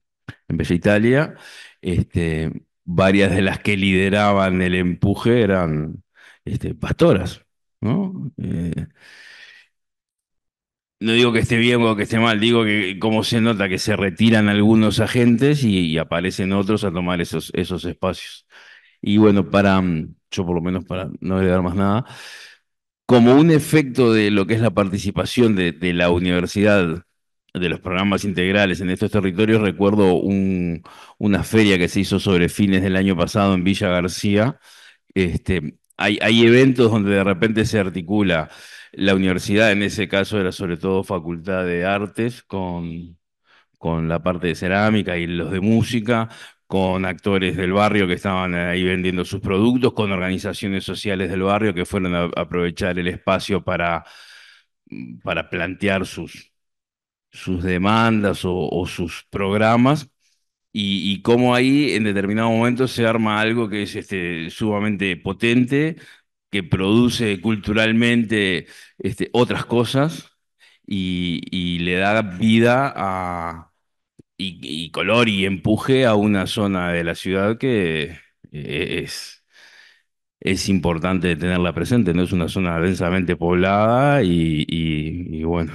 Bella Italia. Este, varias de las que lideraban el empuje eran este, pastoras, eh, ¿no? digo que esté bien o que esté mal, digo que como se nota que se retiran algunos agentes y, aparecen otros a tomar esos, esos espacios. Y bueno, para, yo por lo menos para no agregar más nada, como un efecto de lo que es la participación de, la universidad de los programas integrales en estos territorios, recuerdo una feria que se hizo sobre fines del año pasado en Villa García. Este, hay, eventos donde de repente se articula la universidad, en ese caso era sobre todo Facultad de Artes, con, con la parte de cerámica y los de música, con actores del barrio que estaban ahí vendiendo sus productos, con organizaciones sociales del barrio que fueron a aprovechar el espacio para, para plantear sus, sus demandas o, sus programas. Y, cómo ahí en determinado momento se arma algo que es este, sumamente potente, que produce culturalmente este, otras cosas y le da vida a, y, color y empuje a una zona de la ciudad que eh, es, es importante tenerla presente, no es una zona densamente poblada y, bueno.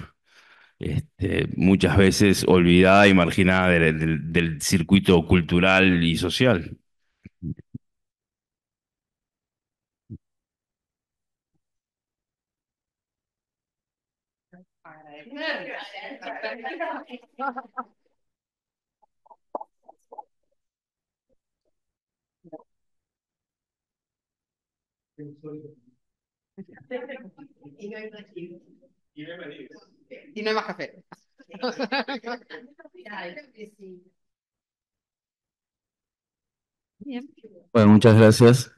Este, muchas veces olvidada y marginada del circuito cultural y social. Y no hay más Y no hay más café. Bueno, muchas gracias.